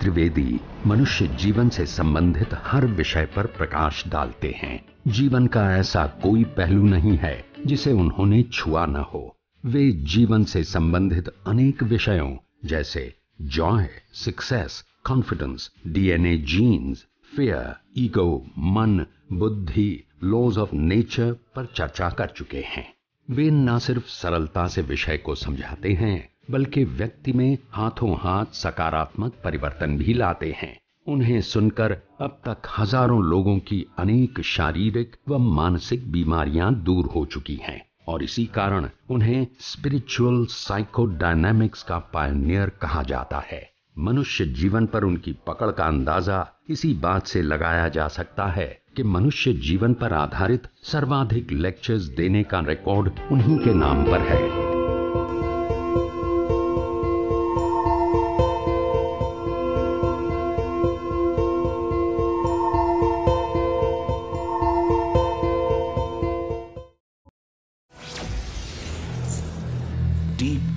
त्रिवेदी मनुष्य जीवन से संबंधित हर विषय पर प्रकाश डालते हैं जीवन का ऐसा कोई पहलू नहीं है जिसे उन्होंने छुआ न हो वे जीवन से संबंधित अनेक विषयों जैसे joy success confidence DNA genes fair ego मन बुद्धि लॉज ऑफ नेचर पर चर्चा कर चुके हैं वे न सिर्फ सरलता से विषय को समझाते हैं बल्कि व्यक्ति में हाथों हाथ सकारात्मक परिवर्तन भी लाते हैं उन्हें सुनकर अब तक हजारों लोगों की अनेक शारीरिक व मानसिक बीमारियां दूर हो चुकी हैं और इसी कारण उन्हें स्पिरिचुअल साइकोडायनेमिक्स का पायनियर कहा जाता है मनुष्य जीवन पर उनकी पकड़ का अंदाजा इसी बात से लगाया जा सकता है कि मनुष्य जीवन पर आधारित सर्वाधिक लेक्चर्स देने का रिकॉर्ड उन्हीं के नाम पर है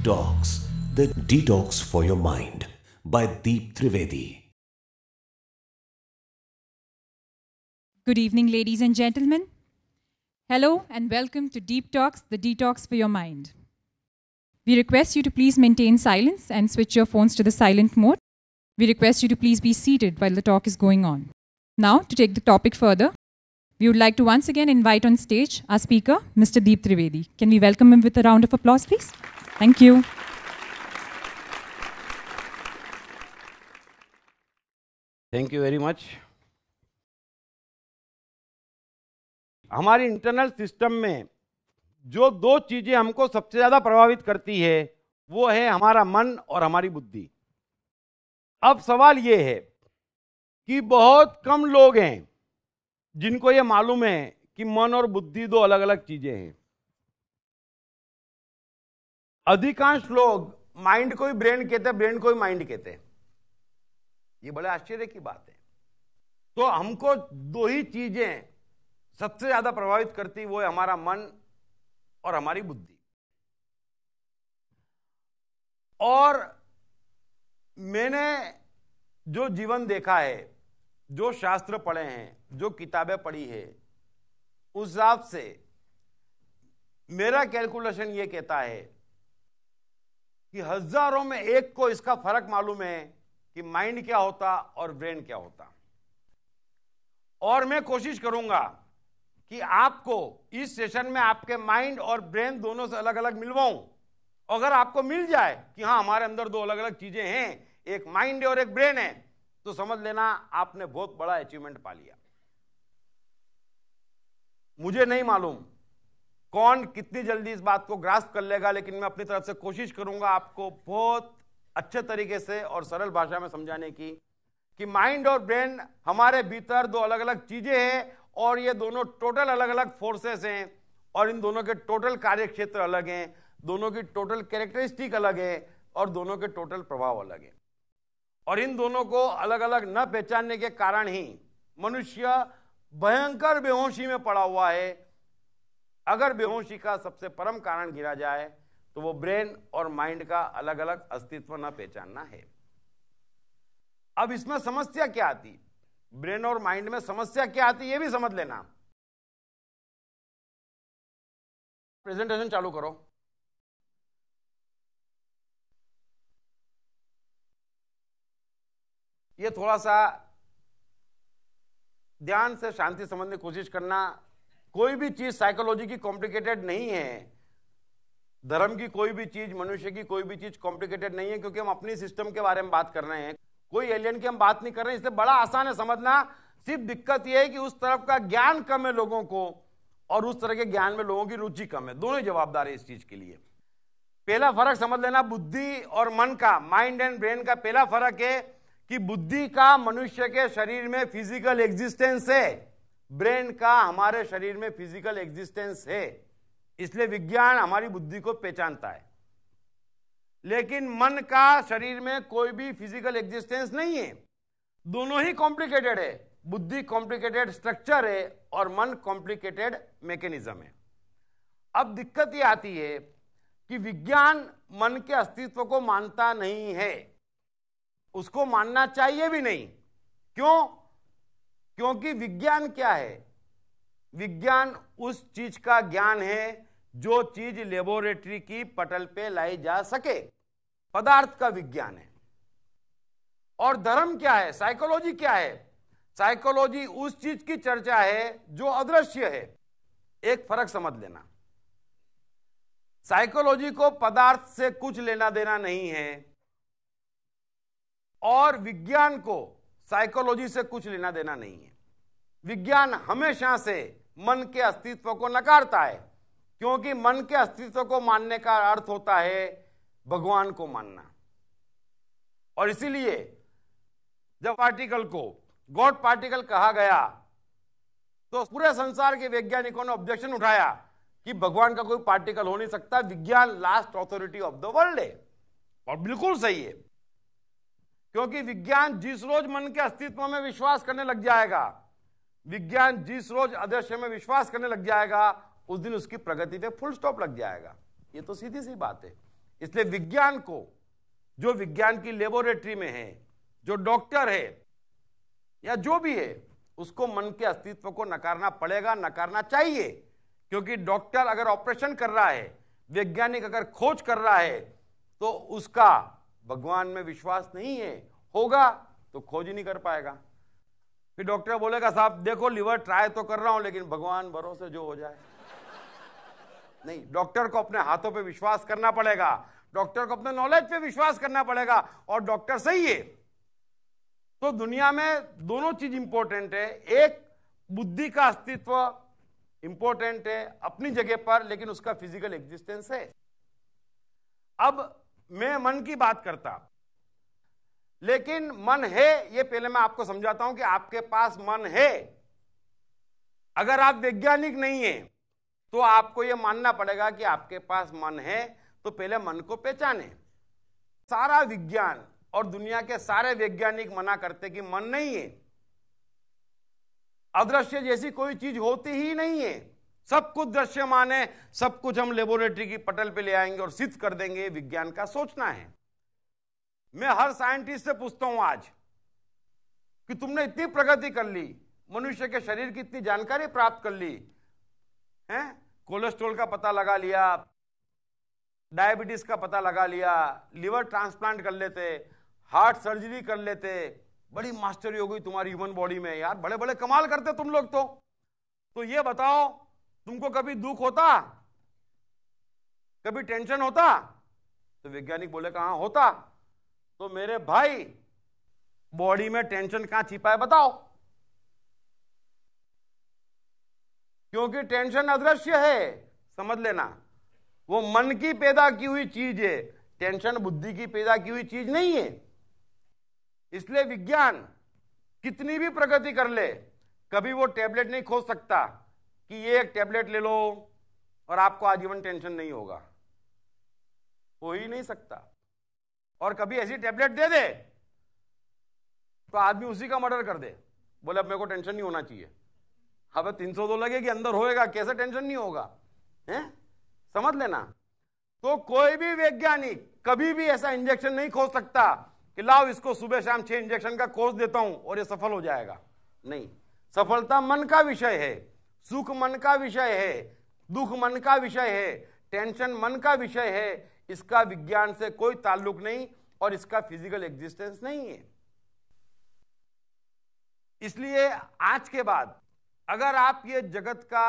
Detox, the detox for your mind by Deep Trivedi. Good evening, ladies and gentlemen. Hello and welcome to Deep Talks, the detox for your mind. We request you to please maintain silence and switch your phones to the silent mode. We request you to please be seated while the talk is going on. Now, to take the topic further, we would like to once again invite on stage our speaker, Mr. Deep Trivedi. Can we welcome him with a round of applause, please? Thank you. Thank you very much हमारी internal system में जो दो चीजें हमको सबसे ज्यादा प्रभावित करती है वो है हमारा मन और हमारी बुद्धि अब सवाल ये है कि बहुत कम लोग हैं जिनको ये मालूम है कि मन और बुद्धि दो अलग अलग चीजें हैं अधिकांश लोग माइंड को ही ब्रेन कहते हैं ब्रेन को ही माइंड कहते हैं ये बड़े आश्चर्य की बात है तो हमको दो ही चीजें सबसे ज्यादा प्रभावित करती वो है हमारा मन और हमारी बुद्धि और मैंने जो जीवन देखा है जो शास्त्र पढ़े हैं जो किताबें पढ़ी है उस हिसाब से मेरा कैलकुलेशन ये कहता है कि हजारों में एक को इसका फर्क मालूम है कि माइंड क्या होता और ब्रेन क्या होता और मैं कोशिश करूंगा कि आपको इस सेशन में आपके माइंड और ब्रेन दोनों से अलग अलग मिलवाऊं अगर आपको मिल जाए कि हाँ हमारे अंदर दो अलग अलग चीजें हैं एक माइंड और एक ब्रेन है तो समझ लेना आपने बहुत बड़ा अचीवमेंट पा लिया मुझे नहीं मालूम कौन कितनी जल्दी इस बात को ग्रास्प कर लेगा लेकिन मैं अपनी तरफ से कोशिश करूंगा आपको बहुत अच्छे तरीके से और सरल भाषा में समझाने की कि माइंड और ब्रेन हमारे भीतर दो अलग अलग चीज़ें हैं और ये दोनों टोटल अलग अलग फोर्सेस हैं और इन दोनों के टोटल कार्य क्षेत्र अलग हैं दोनों की टोटल कैरेक्टरिस्टिक अलग है और दोनों के टोटल प्रभाव अलग है और इन दोनों को अलग अलग न पहचानने के कारण ही मनुष्य भयंकर बेहोशी में पड़ा हुआ है अगर बेहोशी का सबसे परम कारण गिरा जाए तो वो ब्रेन और माइंड का अलग अलग अस्तित्व न पहचानना है अब इसमें समस्या क्या आती ब्रेन और माइंड में समस्या क्या आती ये भी समझ लेना प्रेजेंटेशन चालू करो ये थोड़ा सा ध्यान से शांति संबंधी की कोशिश करना कोई भी चीज साइकोलॉजी की कॉम्प्लिकेटेड नहीं है धर्म की कोई भी चीज मनुष्य की कोई भी चीज कॉम्प्लिकेटेड नहीं है क्योंकि हम अपनी सिस्टम के बारे में बात कर रहे हैं कोई एलियन की हम बात नहीं कर रहे इसलिए बड़ा आसान है समझना सिर्फ दिक्कत यह है कि उस तरफ का ज्ञान कम है लोगों को और उस तरह के ज्ञान में लोगों की रुचि कम है दोनों जवाबदार है इस चीज के लिए पहला फर्क समझ लेना बुद्धि और मन का माइंड एंड ब्रेन का पहला फर्क है कि बुद्धि का मनुष्य के शरीर में फिजिकल एग्जिस्टेंस है ब्रेन का हमारे शरीर में फिजिकल एग्जिस्टेंस है इसलिए विज्ञान हमारी बुद्धि को पहचानता है लेकिन मन का शरीर में कोई भी फिजिकल एग्जिस्टेंस नहीं है दोनों ही कॉम्प्लिकेटेड है बुद्धि कॉम्प्लिकेटेड स्ट्रक्चर है और मन कॉम्प्लिकेटेड मैकेनिज्म है अब दिक्कत यह आती है कि विज्ञान मन के अस्तित्व को मानता नहीं है उसको मानना चाहिए भी नहीं क्यों क्योंकि विज्ञान क्या है विज्ञान उस चीज का ज्ञान है जो चीज लेबोरेटरी की पटल पे लाई जा सके पदार्थ का विज्ञान है और धर्म क्या है साइकोलॉजी क्या है साइकोलॉजी उस चीज की चर्चा है जो अदृश्य है एक फर्क समझ लेना साइकोलॉजी को पदार्थ से कुछ लेना देना नहीं है और विज्ञान को साइकोलॉजी से कुछ लेना देना नहीं है विज्ञान हमेशा से मन के अस्तित्व को नकारता है क्योंकि मन के अस्तित्व को मानने का अर्थ होता है भगवान को मानना और इसीलिए जब पार्टिकल को गॉड पार्टिकल कहा गया तो पूरे संसार के वैज्ञानिकों ने ऑब्जेक्शन उठाया कि भगवान का कोई पार्टिकल हो नहीं सकता विज्ञान last authority of the world है और बिल्कुल सही है क्योंकि विज्ञान जिस रोज मन के अस्तित्व में विश्वास करने लग जाएगा विज्ञान जिस रोज अदृश्य में विश्वास करने लग जाएगा उस दिन उसकी प्रगति पे फुल स्टॉप लग जाएगा ये तो सीधी सी बात है इसलिए विज्ञान को जो विज्ञान की लेबोरेटरी में है जो डॉक्टर है या जो भी है उसको मन के अस्तित्व को नकारना पड़ेगा नकारना चाहिए क्योंकि डॉक्टर अगर ऑपरेशन कर रहा है वैज्ञानिक अगर खोज कर रहा है तो उसका भगवान में विश्वास नहीं है होगा तो खोज नहीं कर पाएगा फिर डॉक्टर बोलेगा साहब देखो लिवर ट्राई तो कर रहा हूं लेकिन भगवान भरोसे जो हो जाए नहीं डॉक्टर को अपने हाथों पे विश्वास करना पड़ेगा डॉक्टर को अपने नॉलेज पे विश्वास करना पड़ेगा और डॉक्टर सही है तो दुनिया में दोनों चीज इंपॉर्टेंट है एक बुद्धि का अस्तित्व इंपॉर्टेंट है अपनी जगह पर लेकिन उसका फिजिकल एग्जिस्टेंस है अब मैं मन की बात करता लेकिन मन है ये पहले मैं आपको समझाता हूं कि आपके पास मन है अगर आप वैज्ञानिक नहीं है तो आपको यह मानना पड़ेगा कि आपके पास मन है तो पहले मन को पहचाने सारा विज्ञान और दुनिया के सारे वैज्ञानिक मना करते कि मन नहीं है अदृश्य जैसी कोई चीज होती ही नहीं है सब कुछ दृश्यमान है सब कुछ हम लेबोरेटरी की पटल पे ले आएंगे और सिद्ध कर देंगे विज्ञान का सोचना है मैं हर साइंटिस्ट से पूछता हूं आज कि तुमने इतनी प्रगति कर ली मनुष्य के शरीर की इतनी जानकारी प्राप्त कर ली है कोलेस्ट्रोल का पता लगा लिया डायबिटीज का पता लगा लिया लिवर ट्रांसप्लांट कर लेते हार्ट सर्जरी कर लेते बड़ी मास्टरी हो गई तुम्हारी ह्यूमन बॉडी में यार बड़े बड़े कमाल करते तुम लोग तो तो ये बताओ तुमको कभी दुख होता कभी टेंशन होता तो वैज्ञानिक बोले कहा होता तो मेरे भाई बॉडी में टेंशन कहां छिपा है बताओ क्योंकि टेंशन अदृश्य है समझ लेना वो मन की पैदा की हुई चीज है टेंशन बुद्धि की पैदा की हुई चीज नहीं है इसलिए विज्ञान कितनी भी प्रगति कर ले कभी वो टेबलेट नहीं खोज सकता कि ये एक टेबलेट ले लो और आपको आजीवन टेंशन नहीं होगा हो ही नहीं सकता और कभी ऐसी टेबलेट दे दे तो आदमी उसी का मर्डर कर दे बोले अब मेरे को टेंशन नहीं होना चाहिए अब तीन सौ दो तो लगेगी अंदर होएगा कैसे टेंशन नहीं होगा हैं समझ लेना तो कोई भी वैज्ञानिक कभी भी ऐसा इंजेक्शन नहीं खोज सकता कि लाओ इसको सुबह शाम छह इंजेक्शन का कोर्स देता हूं और ये सफल हो जाएगा नहीं सफलता मन का विषय है सुख मन का विषय है दुख मन का विषय है टेंशन मन का विषय है इसका विज्ञान से कोई ताल्लुक नहीं और इसका फिजिकल एग्जिस्टेंस नहीं है इसलिए आज के बाद अगर आप ये जगत का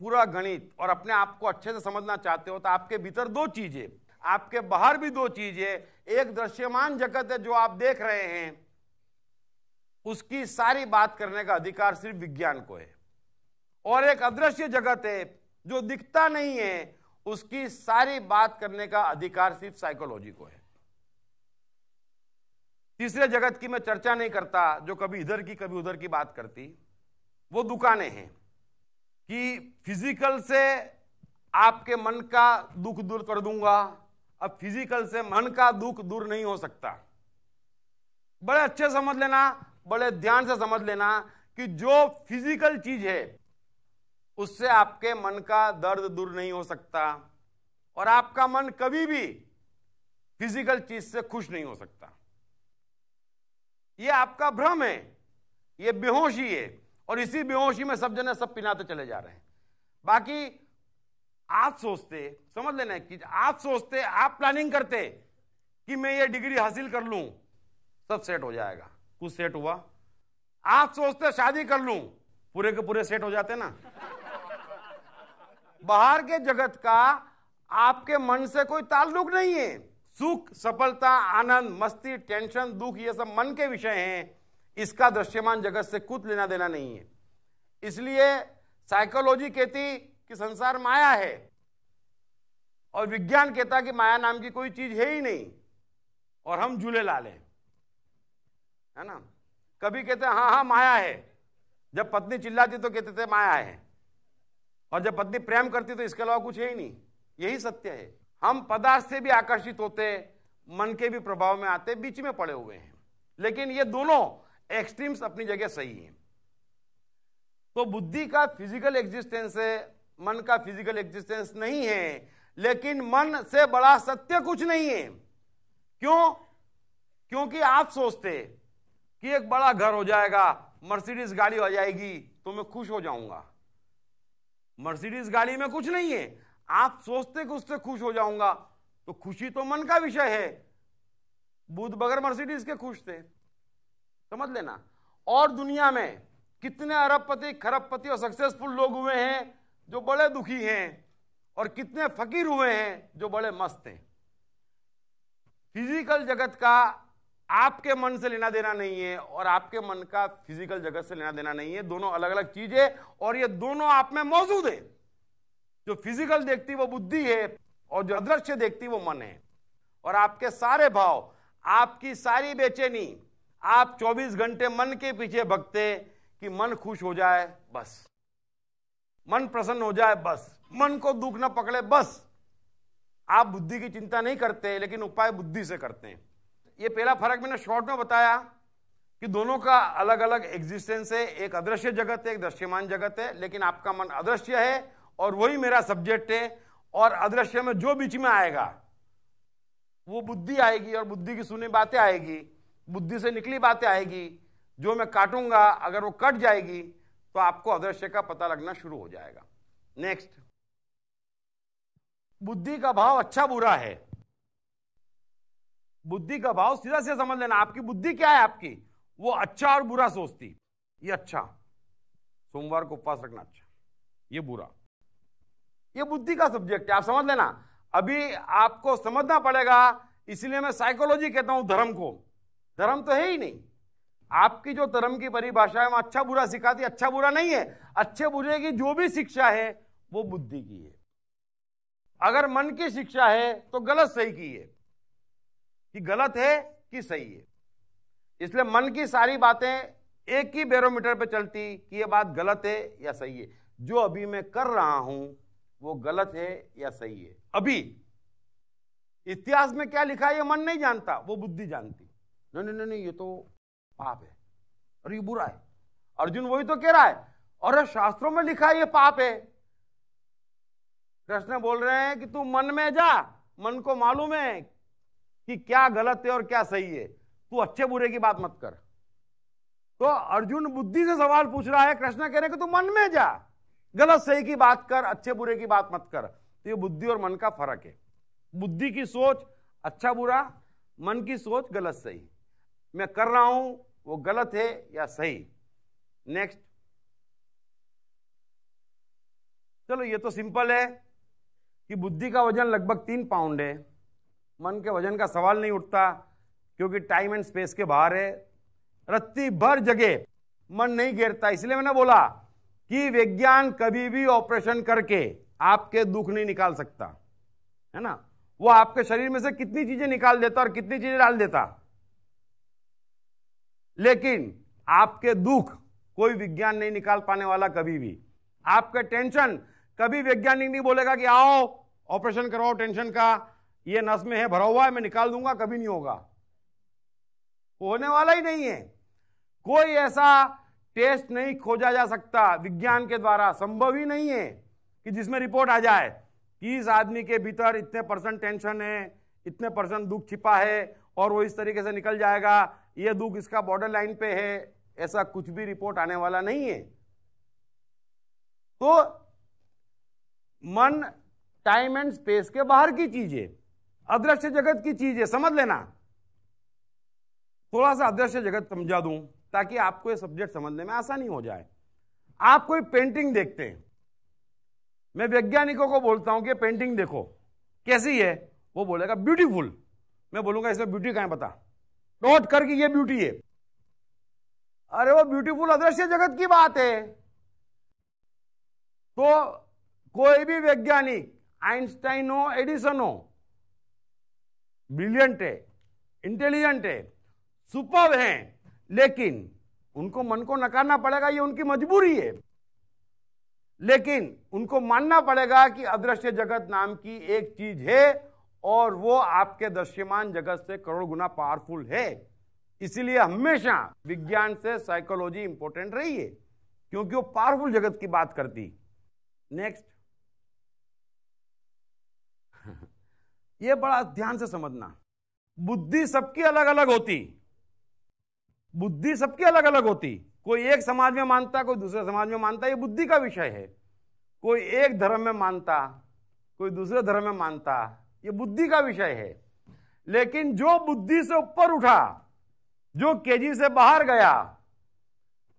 पूरा गणित और अपने आप को अच्छे से समझना चाहते हो तो आपके भीतर दो चीजें आपके बाहर भी दो चीजें एक दृश्यमान जगत है जो आप देख रहे हैं उसकी सारी बात करने का अधिकार सिर्फ विज्ञान को है और एक अदृश्य जगत है जो दिखता नहीं है उसकी सारी बात करने का अधिकार सिर्फ साइकोलॉजी को है तीसरे जगत की मैं चर्चा नहीं करता जो कभी इधर की कभी उधर की बात करती वो दुकानें हैं कि फिजिकल से आपके मन का दुख दूर कर दूंगा अब फिजिकल से मन का दुख दूर नहीं हो सकता बड़े अच्छे समझ लेना बड़े ध्यान से समझ लेना कि जो फिजिकल चीज है उससे आपके मन का दर्द दूर नहीं हो सकता और आपका मन कभी भी फिजिकल चीज से खुश नहीं हो सकता ये आपका भ्रम है ये बेहोशी है और इसी बेहोशी में सब जने सब पिनाते चले जा रहे हैं बाकी आप सोचते समझ लेना कि आप सोचते आप प्लानिंग करते कि मैं ये डिग्री हासिल कर लूं सब सेट हो जाएगा कुछ सेट हुआ आप सोचते शादी कर लूं पूरे के पूरे सेट हो जाते ना बाहर के जगत का आपके मन से कोई ताल्लुक नहीं है सुख सफलता आनंद मस्ती टेंशन दुख ये सब मन के विषय हैं इसका दृश्यमान जगत से कुछ लेना देना नहीं है इसलिए साइकोलॉजी कहती कि संसार माया है और विज्ञान कहता कि माया नाम की कोई चीज है ही नहीं और हम झूले लाल हैं है ना कभी कहते हाँ हाँ माया है जब पत्नी चिल्लाती तो कहते थे माया है और जब पत्नी प्रेम करती तो इसके अलावा कुछ है ही नहीं यही सत्य है हम पदार्थ से भी आकर्षित होते मन के भी प्रभाव में आते बीच में पड़े हुए हैं लेकिन ये दोनों एक्सट्रीम्स अपनी जगह सही हैं तो बुद्धि का फिजिकल एग्जिस्टेंस है मन का फिजिकल एग्जिस्टेंस नहीं है लेकिन मन से बड़ा सत्य कुछ नहीं है क्यों क्योंकि आप सोचते कि एक बड़ा घर हो जाएगा मर्सिडीज गाड़ी हो जाएगी तो मैं खुश हो जाऊंगा मर्सिडीज गाड़ी में कुछ नहीं है आप सोचते कि उससे खुश हो जाऊंगा तो खुशी तो मन का विषय है बुद्ध बगैर मर्सिडीज के खुश थे समझ लेना और दुनिया में कितने अरबपति खरबपति और सक्सेसफुल लोग हुए हैं जो बड़े दुखी हैं और कितने फकीर हुए हैं जो बड़े मस्त हैं फिजिकल जगत का आपके मन से लेना देना नहीं है और आपके मन का फिजिकल जगत से लेना देना नहीं है दोनों अलग अलग चीजें और ये दोनों आप में मौजूद है जो फिजिकल देखती वो बुद्धि है और जो अदृश्य देखती वो मन है और आपके सारे भाव आपकी सारी बेचैनी आप 24 घंटे मन के पीछे भगते कि मन खुश हो जाए बस मन प्रसन्न हो जाए बस मन को दुख ना पकड़े बस आप बुद्धि की चिंता नहीं करते लेकिन उपाय बुद्धि से करते हैं ये पहला फर्क मैंने शॉर्ट में बताया कि दोनों का अलग अलग एग्जिस्टेंस है एक अदृश्य जगत है एक दृश्यमान जगत है लेकिन आपका मन अदृश्य है और वही मेरा सब्जेक्ट है और अदृश्य में जो बीच में आएगा वो बुद्धि आएगी और बुद्धि की सुनी बातें आएगी बुद्धि से निकली बातें आएगी जो मैं काटूंगा अगर वो कट जाएगी तो आपको अदृश्य का पता लगना शुरू हो जाएगा नेक्स्ट बुद्धि का भाव अच्छा बुरा है बुद्धि का भाव सीधा से समझ लेना आपकी बुद्धि क्या है आपकी वो अच्छा और बुरा सोचती ये अच्छा सोमवार को उपवास रखना अच्छा ये बुरा ये बुद्धि का सब्जेक्ट है आप समझ लेना अभी आपको समझना पड़ेगा इसलिए मैं साइकोलॉजी कहता हूं धर्म को धर्म तो है ही नहीं आपकी जो धर्म की परिभाषा है वह अच्छा बुरा सिखाती अच्छा बुरा नहीं है अच्छे बुरे की जो भी शिक्षा है वो बुद्धि की है अगर मन की शिक्षा है तो गलत सही की है कि गलत है कि सही है इसलिए मन की सारी बातें एक ही बैरोमीटर पर चलती कि यह बात गलत है या सही है जो अभी मैं कर रहा हूं वो गलत है या सही है अभी इतिहास में क्या लिखा है ये मन नहीं जानता वो बुद्धि जानती नहीं नहीं नहीं ये तो पाप है और ये बुरा है अर्जुन वही तो कह रहा है और शास्त्रों में लिखा है ये पाप है कृष्ण बोल रहे हैं कि तू मन में जा मन को मालूम है कि क्या गलत है और क्या सही है तू अच्छे बुरे की बात मत कर तो अर्जुन बुद्धि से सवाल पूछ रहा है कृष्णा कह रहे कि तू मन में जा गलत सही की बात कर अच्छे बुरे की बात मत कर तो ये बुद्धि और मन का फर्क है बुद्धि की सोच अच्छा बुरा मन की सोच गलत सही मैं कर रहा हूं वो गलत है या सही नेक्स्ट चलो ये तो सिंपल है कि बुद्धि का वजन लगभग तीन पाउंड है मन के वजन का सवाल नहीं उठता क्योंकि टाइम एंड स्पेस के बाहर है रत्ती भर जगह मन नहीं घेरता इसलिए मैंने बोला कि विज्ञान कभी भी ऑपरेशन करके आपके दुख नहीं निकाल सकता है ना वो आपके शरीर में से कितनी चीजें निकाल देता और कितनी चीजें डाल देता लेकिन आपके दुख कोई विज्ञान नहीं निकाल पाने वाला कभी भी आपके टेंशन कभी वैज्ञानिक नहीं बोलेगा कि आओ ऑपरेशन करवाओ टेंशन का ये नस में है भरा हुआ है मैं निकाल दूंगा कभी नहीं होगा होने वाला ही नहीं है कोई ऐसा टेस्ट नहीं खोजा जा सकता विज्ञान के द्वारा संभव ही नहीं है कि जिसमें रिपोर्ट आ जाए कि इस आदमी के भीतर इतने परसेंट टेंशन है इतने परसेंट दुख छिपा है और वो इस तरीके से निकल जाएगा ये दुख इसका बॉर्डर लाइन पे है ऐसा कुछ भी रिपोर्ट आने वाला नहीं है तो मन टाइम एंड स्पेस के बाहर की चीज है अदृश्य जगत की चीज है समझ लेना थोड़ा सा अदृश्य जगत समझा दूं ताकि आपको ये सब्जेक्ट समझने में आसानी हो जाए आप कोई पेंटिंग देखते हैं मैं वैज्ञानिकों को बोलता हूं कि पेंटिंग देखो कैसी है वो बोलेगा ब्यूटीफुल मैं बोलूंगा इसमें ब्यूटी कहा पता नोट करके ये ब्यूटी है अरे वो ब्यूटीफुल अदृश्य जगत की बात है तो कोई भी वैज्ञानिक आइंस्टाइन हो एडिसन हो ब्रिलियंट है इंटेलिजेंट है सुपर है लेकिन उनको मन को नकारना पड़ेगा ये उनकी मजबूरी है लेकिन उनको मानना पड़ेगा कि अदृश्य जगत नाम की एक चीज है और वो आपके दृश्यमान जगत से करोड़ गुना पावरफुल है इसीलिए हमेशा विज्ञान से साइकोलॉजी इंपॉर्टेंट रही है क्योंकि वो पावरफुल जगत की बात करती नेक्स्ट ये बड़ा ध्यान से समझना बुद्धि सबकी अलग अलग होती बुद्धि सबकी अलग अलग होती कोई एक समाज में मानता कोई दूसरे समाज में मानता ये बुद्धि का विषय है कोई एक धर्म में मानता कोई दूसरे धर्म में मानता ये बुद्धि का विषय है लेकिन जो बुद्धि से ऊपर उठा जो केजी से बाहर गया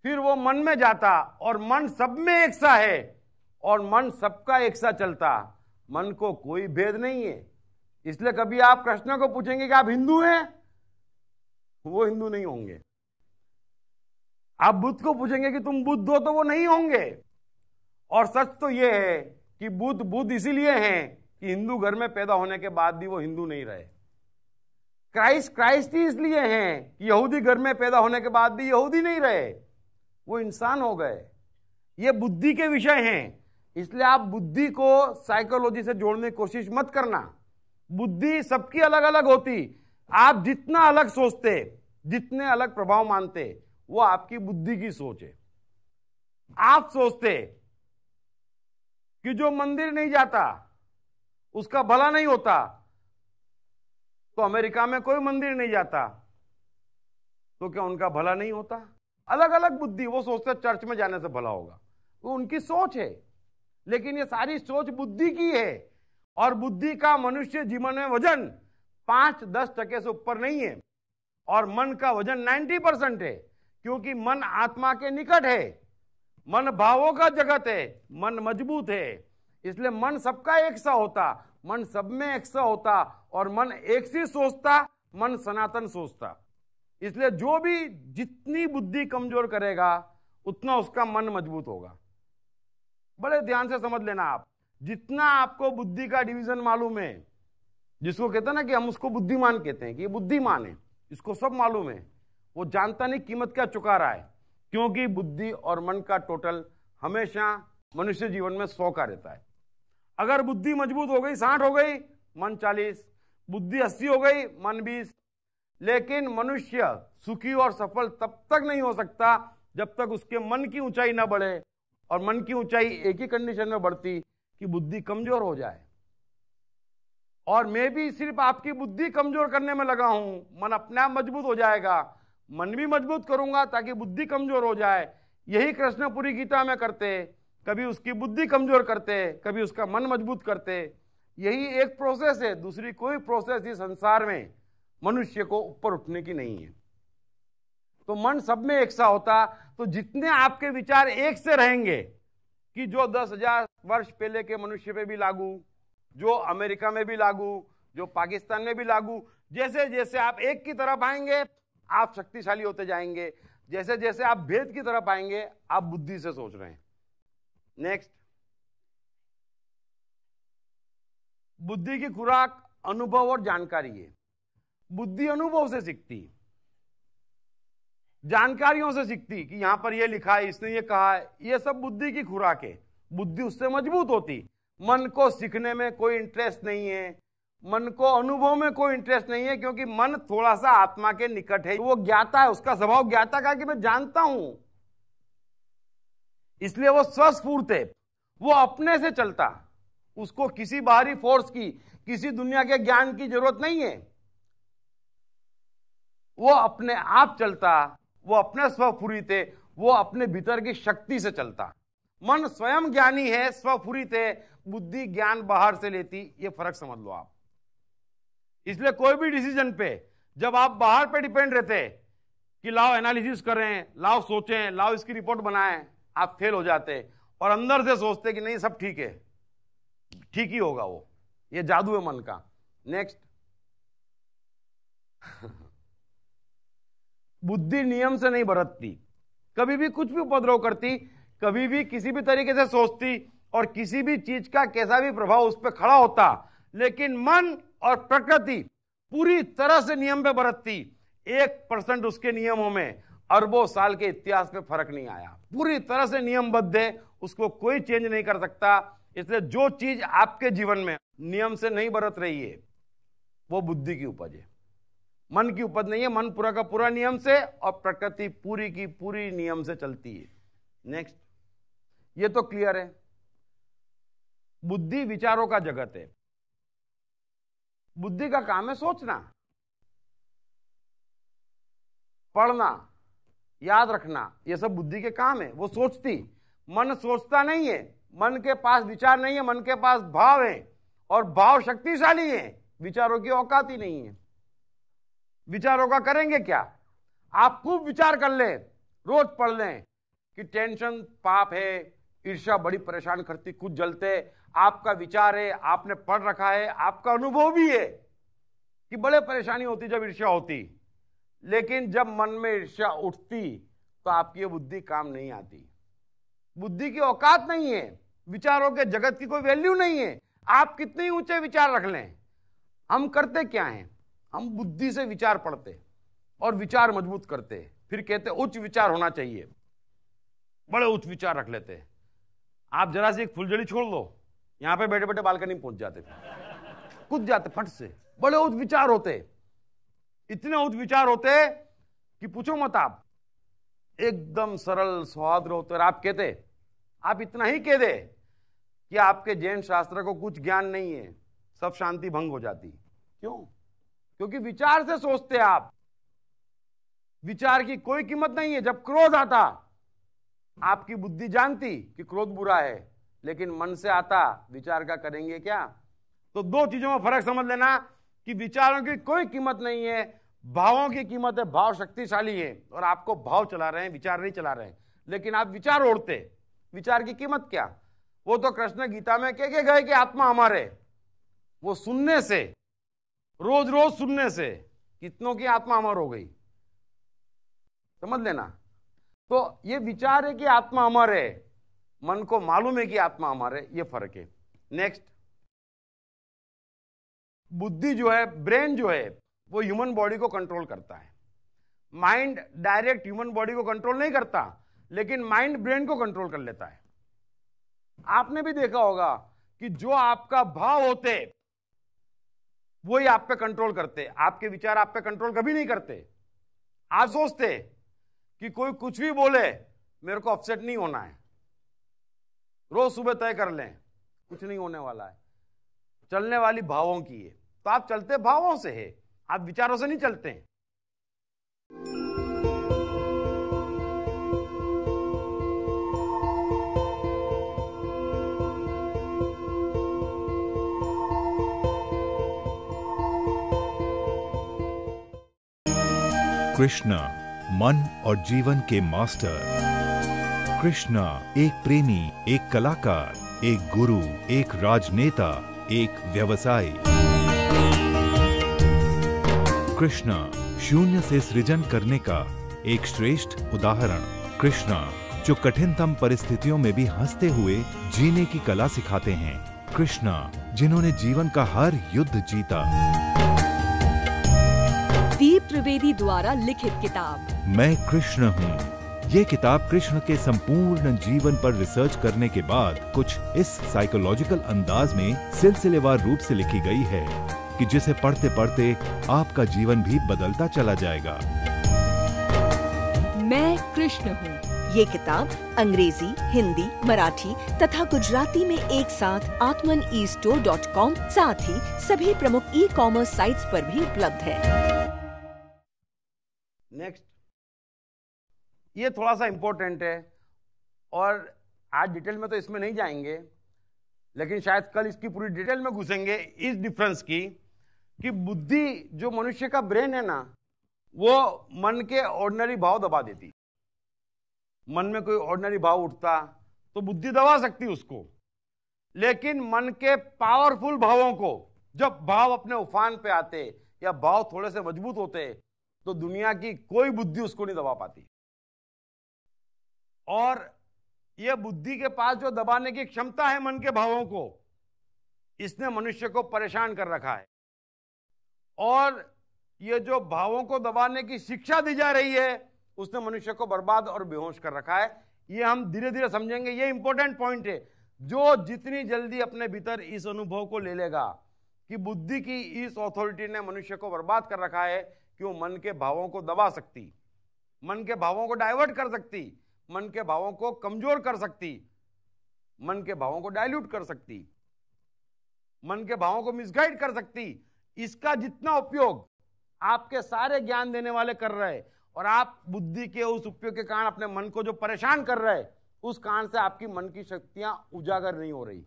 फिर वो मन में जाता और मन सब में एक सा है और मन सबका एक सा चलता मन को कोई भेद नहीं है इसलिए कभी आप कृष्ण को पूछेंगे कि आप हिंदू हैं वो हिंदू नहीं होंगे आप बुद्ध को पूछेंगे कि तुम बुद्ध हो तो वो नहीं होंगे और सच तो ये है कि बुद्ध बुद्ध इसीलिए हैं कि हिंदू घर में पैदा होने के बाद भी वो हिंदू नहीं रहे क्राइस्ट क्राइस्ट ही इसलिए हैं कि यहूदी घर में पैदा होने के बाद भी यहूदी नहीं रहे वो इंसान हो गए ये बुद्धि के विषय हैं इसलिए आप बुद्धि को साइकोलॉजी से जोड़ने की कोशिश मत करना बुद्धि सबकी अलग अलग होती आप जितना अलग सोचते जितने अलग प्रभाव मानते वो आपकी बुद्धि की सोच है आप सोचते कि जो मंदिर नहीं जाता उसका भला नहीं होता तो अमेरिका में कोई मंदिर नहीं जाता तो क्या उनका भला नहीं होता अलग अलग बुद्धि वो सोचते चर्च में जाने से भला होगा वो उनकी सोच है लेकिन ये सारी सोच बुद्धि की है और बुद्धि का मनुष्य जीवन में वजन पांच दस टके से ऊपर नहीं है और मन का वजन नाइन्टी परसेंट है क्योंकि मन आत्मा के निकट है मन भावों का जगत है मन मजबूत है इसलिए मन सबका एक सा होता मन सब में एक सा होता और मन एक सी सोचता मन सनातन सोचता इसलिए जो भी जितनी बुद्धि कमजोर करेगा उतना उसका मन मजबूत होगा बड़े ध्यान से समझ लेना आप जितना आपको बुद्धि का डिवीजन मालूम है जिसको कहते हैं ना कि हम उसको बुद्धिमान कहते हैं कि ये बुद्धिमान है इसको सब मालूम है वो जानता नहीं कीमत क्या चुका रहा है क्योंकि बुद्धि और मन का टोटल हमेशा मनुष्य जीवन में सौ का रहता है अगर बुद्धि मजबूत हो गई साठ हो गई मन चालीस बुद्धि अस्सी हो गई मन बीस लेकिन मनुष्य सुखी और सफल तब तक नहीं हो सकता जब तक उसके मन की ऊंचाई ना बढ़े और मन की ऊंचाई एक ही कंडीशन में बढ़ती कि बुद्धि कमजोर हो जाए और मैं भी सिर्फ आपकी बुद्धि कमजोर करने में लगा हूं मन अपने आप मजबूत हो जाएगा मन भी मजबूत करूंगा ताकि बुद्धि कमजोर हो जाए यही कृष्णपुरी गीता में करते कभी उसकी बुद्धि कमजोर करते कभी उसका मन मजबूत करते यही एक प्रोसेस है दूसरी कोई प्रोसेस इस संसार में मनुष्य को ऊपर उठने की नहीं है तो मन सब में एक सा होता तो जितने आपके विचार एक से रहेंगे कि जो दस हजार वर्ष पहले के मनुष्य पे भी लागू जो अमेरिका में भी लागू जो पाकिस्तान में भी लागू जैसे जैसे आप एक की तरफ आएंगे आप शक्तिशाली होते जाएंगे जैसे जैसे आप भेद की तरफ आएंगे आप बुद्धि से सोच रहे हैं नेक्स्ट बुद्धि की खुराक अनुभव और जानकारी है बुद्धि अनुभव से सीखती जानकारियों से सीखती कि यहां पर यह लिखा है इसने ये कहा है यह सब बुद्धि की खुराक है बुद्धि उससे मजबूत होती मन को सीखने में कोई इंटरेस्ट नहीं है मन को अनुभव में कोई इंटरेस्ट नहीं है क्योंकि मन थोड़ा सा आत्मा के निकट है वो ज्ञाता है उसका स्वभाव ज्ञाता का कि मैं जानता हूं इसलिए वो स्वस्फूर्त है वो अपने से चलता उसको किसी बाहरी फोर्स की किसी दुनिया के ज्ञान की जरूरत नहीं है वो अपने आप चलता वो अपने स्वपूरित है वो अपने भीतर की शक्ति से चलता मन स्वयं ज्ञानी है स्वपूरित है बुद्धि ज्ञान बाहर से लेती ये फर्क समझ लो आप इसलिए कोई भी डिसीजन पे जब आप बाहर पे डिपेंड रहते कि लाओ एनालिसिस करें लाओ सोचें लाओ इसकी रिपोर्ट बनाएं आप फेल हो जाते और अंदर से सोचते कि नहीं सब ठीक है ठीक ही होगा वो ये जादू है मन का नेक्स्ट बुद्धि नियम से नहीं बरतती कभी भी कुछ भी उपद्रव करती कभी भी किसी भी तरीके से सोचती और किसी भी चीज का कैसा भी प्रभाव उस पर खड़ा होता लेकिन मन और प्रकृति पूरी तरह से नियम पे बरतती एक परसेंट उसके नियमों में अरबों साल के इतिहास में फर्क नहीं आया पूरी तरह से नियमबद्ध है उसको कोई चेंज नहीं कर सकता इसलिए जो चीज आपके जीवन में नियम से नहीं बरत रही है वो बुद्धि की उपज है मन की उपज नहीं है मन पूरा का पूरा नियम से और प्रकृति पूरी की पूरी नियम से चलती है नेक्स्ट ये तो क्लियर है बुद्धि विचारों का जगत है बुद्धि का काम है सोचना पढ़ना याद रखना ये सब बुद्धि के काम है वो सोचती मन सोचता नहीं है मन के पास विचार नहीं है मन के पास भाव है और भाव शक्तिशाली है विचारों की औकात ही नहीं है विचारों का करेंगे क्या आप खूब विचार कर लें रोज पढ़ लें कि टेंशन पाप है ईर्षा बड़ी परेशान करती कुछ जलते आपका विचार है आपने पढ़ रखा है आपका अनुभव भी है कि बड़े परेशानी होती जब ईर्ष्या होती लेकिन जब मन में ईर्ष्या उठती तो आपकी ये बुद्धि काम नहीं आती बुद्धि की औकात नहीं है विचारों के जगत की कोई वैल्यू नहीं है आप कितने ऊंचे विचार रख लें हम करते क्या हैं हम बुद्धि से विचार पढ़ते और विचार मजबूत करते फिर कहते उच्च विचार होना चाहिए बड़े उच्च विचार रख लेते हैं आप जरा सी एक फुलझड़ी छोड़ दो यहाँ पे बैठे बैठे बालकनी में पहुंच जाते कूद जाते फट से बड़े उद विचार होते इतने उद विचार होते कि पूछो मत आप एकदम सरल सौहार्द होते और आप कहते आप इतना ही कह दे कि आपके जैन शास्त्र को कुछ ज्ञान नहीं है सब शांति भंग हो जाती क्यों क्योंकि विचार से सोचते आप विचार की कोई कीमत नहीं है जब क्रोध आता आपकी बुद्धि जानती कि क्रोध बुरा है लेकिन मन से आता विचार का करेंगे क्या तो दो चीजों में फर्क समझ लेना कि विचारों की कोई कीमत नहीं है भावों की कीमत है भाव शक्तिशाली है और आपको भाव चला रहे हैं विचार नहीं चला रहे हैं लेकिन आप विचार ओढ़ते विचार की कीमत क्या वो तो कृष्ण गीता में कह के गए कि आत्मा हमारे वो सुनने से रोज रोज सुनने से कितनों की आत्मा अमर हो गई समझ लेना तो ये विचार है कि आत्मा अमर है मन को मालूम है कि आत्मा अमर है ये फर्क है नेक्स्ट बुद्धि जो है ब्रेन जो है वो ह्यूमन बॉडी को कंट्रोल करता है माइंड डायरेक्ट ह्यूमन बॉडी को कंट्रोल नहीं करता लेकिन माइंड ब्रेन को कंट्रोल कर लेता है आपने भी देखा होगा कि जो आपका भाव होते वो ही आप पे कंट्रोल करते आपके विचार आप पे कंट्रोल कभी नहीं करते आप सोचते कि कोई कुछ भी बोले मेरे को अपसेट नहीं होना है रोज सुबह तय कर लें कुछ नहीं होने वाला है चलने वाली भावों की है तो आप चलते भावों से है आप विचारों से नहीं चलते हैं कृष्णा मन और जीवन के मास्टर कृष्णा एक प्रेमी एक कलाकार एक गुरु एक राजनेता एक व्यवसायी कृष्णा शून्य से सृजन करने का एक श्रेष्ठ उदाहरण कृष्णा जो कठिनतम परिस्थितियों में भी हंसते हुए जीने की कला सिखाते हैं कृष्णा जिन्होंने जीवन का हर युद्ध जीता दीप त्रिवेदी द्वारा लिखित किताब मैं कृष्ण हूँ ये किताब कृष्ण के संपूर्ण जीवन पर रिसर्च करने के बाद कुछ इस साइकोलॉजिकल अंदाज में सिलसिलेवार रूप से लिखी गई है कि जिसे पढ़ते पढ़ते आपका जीवन भी बदलता चला जाएगा मैं कृष्ण हूँ ये किताब अंग्रेजी हिंदी मराठी तथा गुजराती में एक साथ आत्मन ई स्टोर डॉट कॉम साथ ही सभी प्रमुख ई कॉमर्स साइट्स पर भी उपलब्ध है नेक्स्ट ये थोड़ा सा इम्पोर्टेंट है और आज डिटेल में तो इसमें नहीं जाएंगे लेकिन शायद कल इसकी पूरी डिटेल में घुसेंगे इस डिफरेंस की कि बुद्धि जो मनुष्य का ब्रेन है ना वो मन के ऑर्डनरी भाव दबा देती मन में कोई ऑर्डनरी भाव उठता तो बुद्धि दबा सकती उसको लेकिन मन के पावरफुल भावों को जब भाव अपने उफान पे आते या भाव थोड़े से मजबूत होते तो दुनिया की कोई बुद्धि उसको नहीं दबा पाती और यह बुद्धि के पास जो दबाने की क्षमता है मन के भावों को इसने मनुष्य को परेशान कर रखा है और ये जो भावों को दबाने की शिक्षा दी जा रही है उसने मनुष्य को बर्बाद और बेहोश कर रखा है ये हम धीरे धीरे समझेंगे ये इंपॉर्टेंट पॉइंट है जो जितनी जल्दी अपने भीतर इस अनुभव को ले लेगा कि बुद्धि की इस ऑथोरिटी ने मनुष्य को बर्बाद कर रखा है कि वो मन के भावों को दबा सकती मन के भावों को डाइवर्ट कर सकती मन के भावों को कमजोर कर सकती मन के भावों को डायल्यूट कर सकती मन के भावों को मिसगाइड कर सकती इसका जितना उपयोग आपके सारे ज्ञान देने वाले कर रहे और आप बुद्धि के उस उपयोग के कारण अपने मन को जो परेशान कर रहे उस कारण से आपकी मन की शक्तियां उजागर नहीं हो रही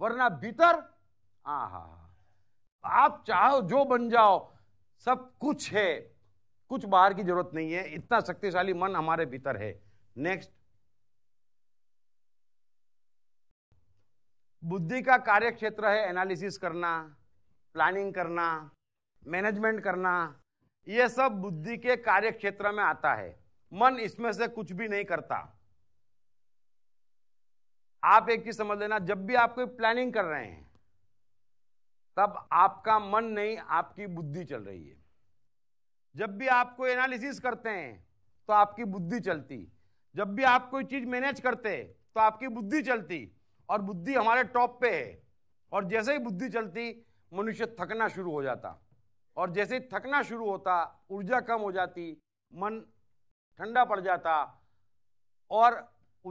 वरना भीतर आहा आप चाहो जो बन जाओ सब कुछ है कुछ बाहर की जरूरत नहीं है इतना शक्तिशाली मन हमारे भीतर है नेक्स्ट बुद्धि का कार्य क्षेत्र है एनालिसिस करना प्लानिंग करना मैनेजमेंट करना ये सब बुद्धि के कार्य क्षेत्र में आता है मन इसमें से कुछ भी नहीं करता आप एक चीज समझ लेना जब भी आप कोई प्लानिंग कर रहे हैं तब आपका मन नहीं आपकी बुद्धि चल रही है जब भी आप कोई एनालिसिस करते हैं तो आपकी बुद्धि चलती जब भी आप कोई चीज मैनेज करते तो आपकी बुद्धि चलती और बुद्धि हमारे टॉप पे है और जैसे ही बुद्धि चलती मनुष्य थकना शुरू हो जाता और जैसे ही थकना शुरू होता ऊर्जा कम हो जाती मन ठंडा पड़ जाता और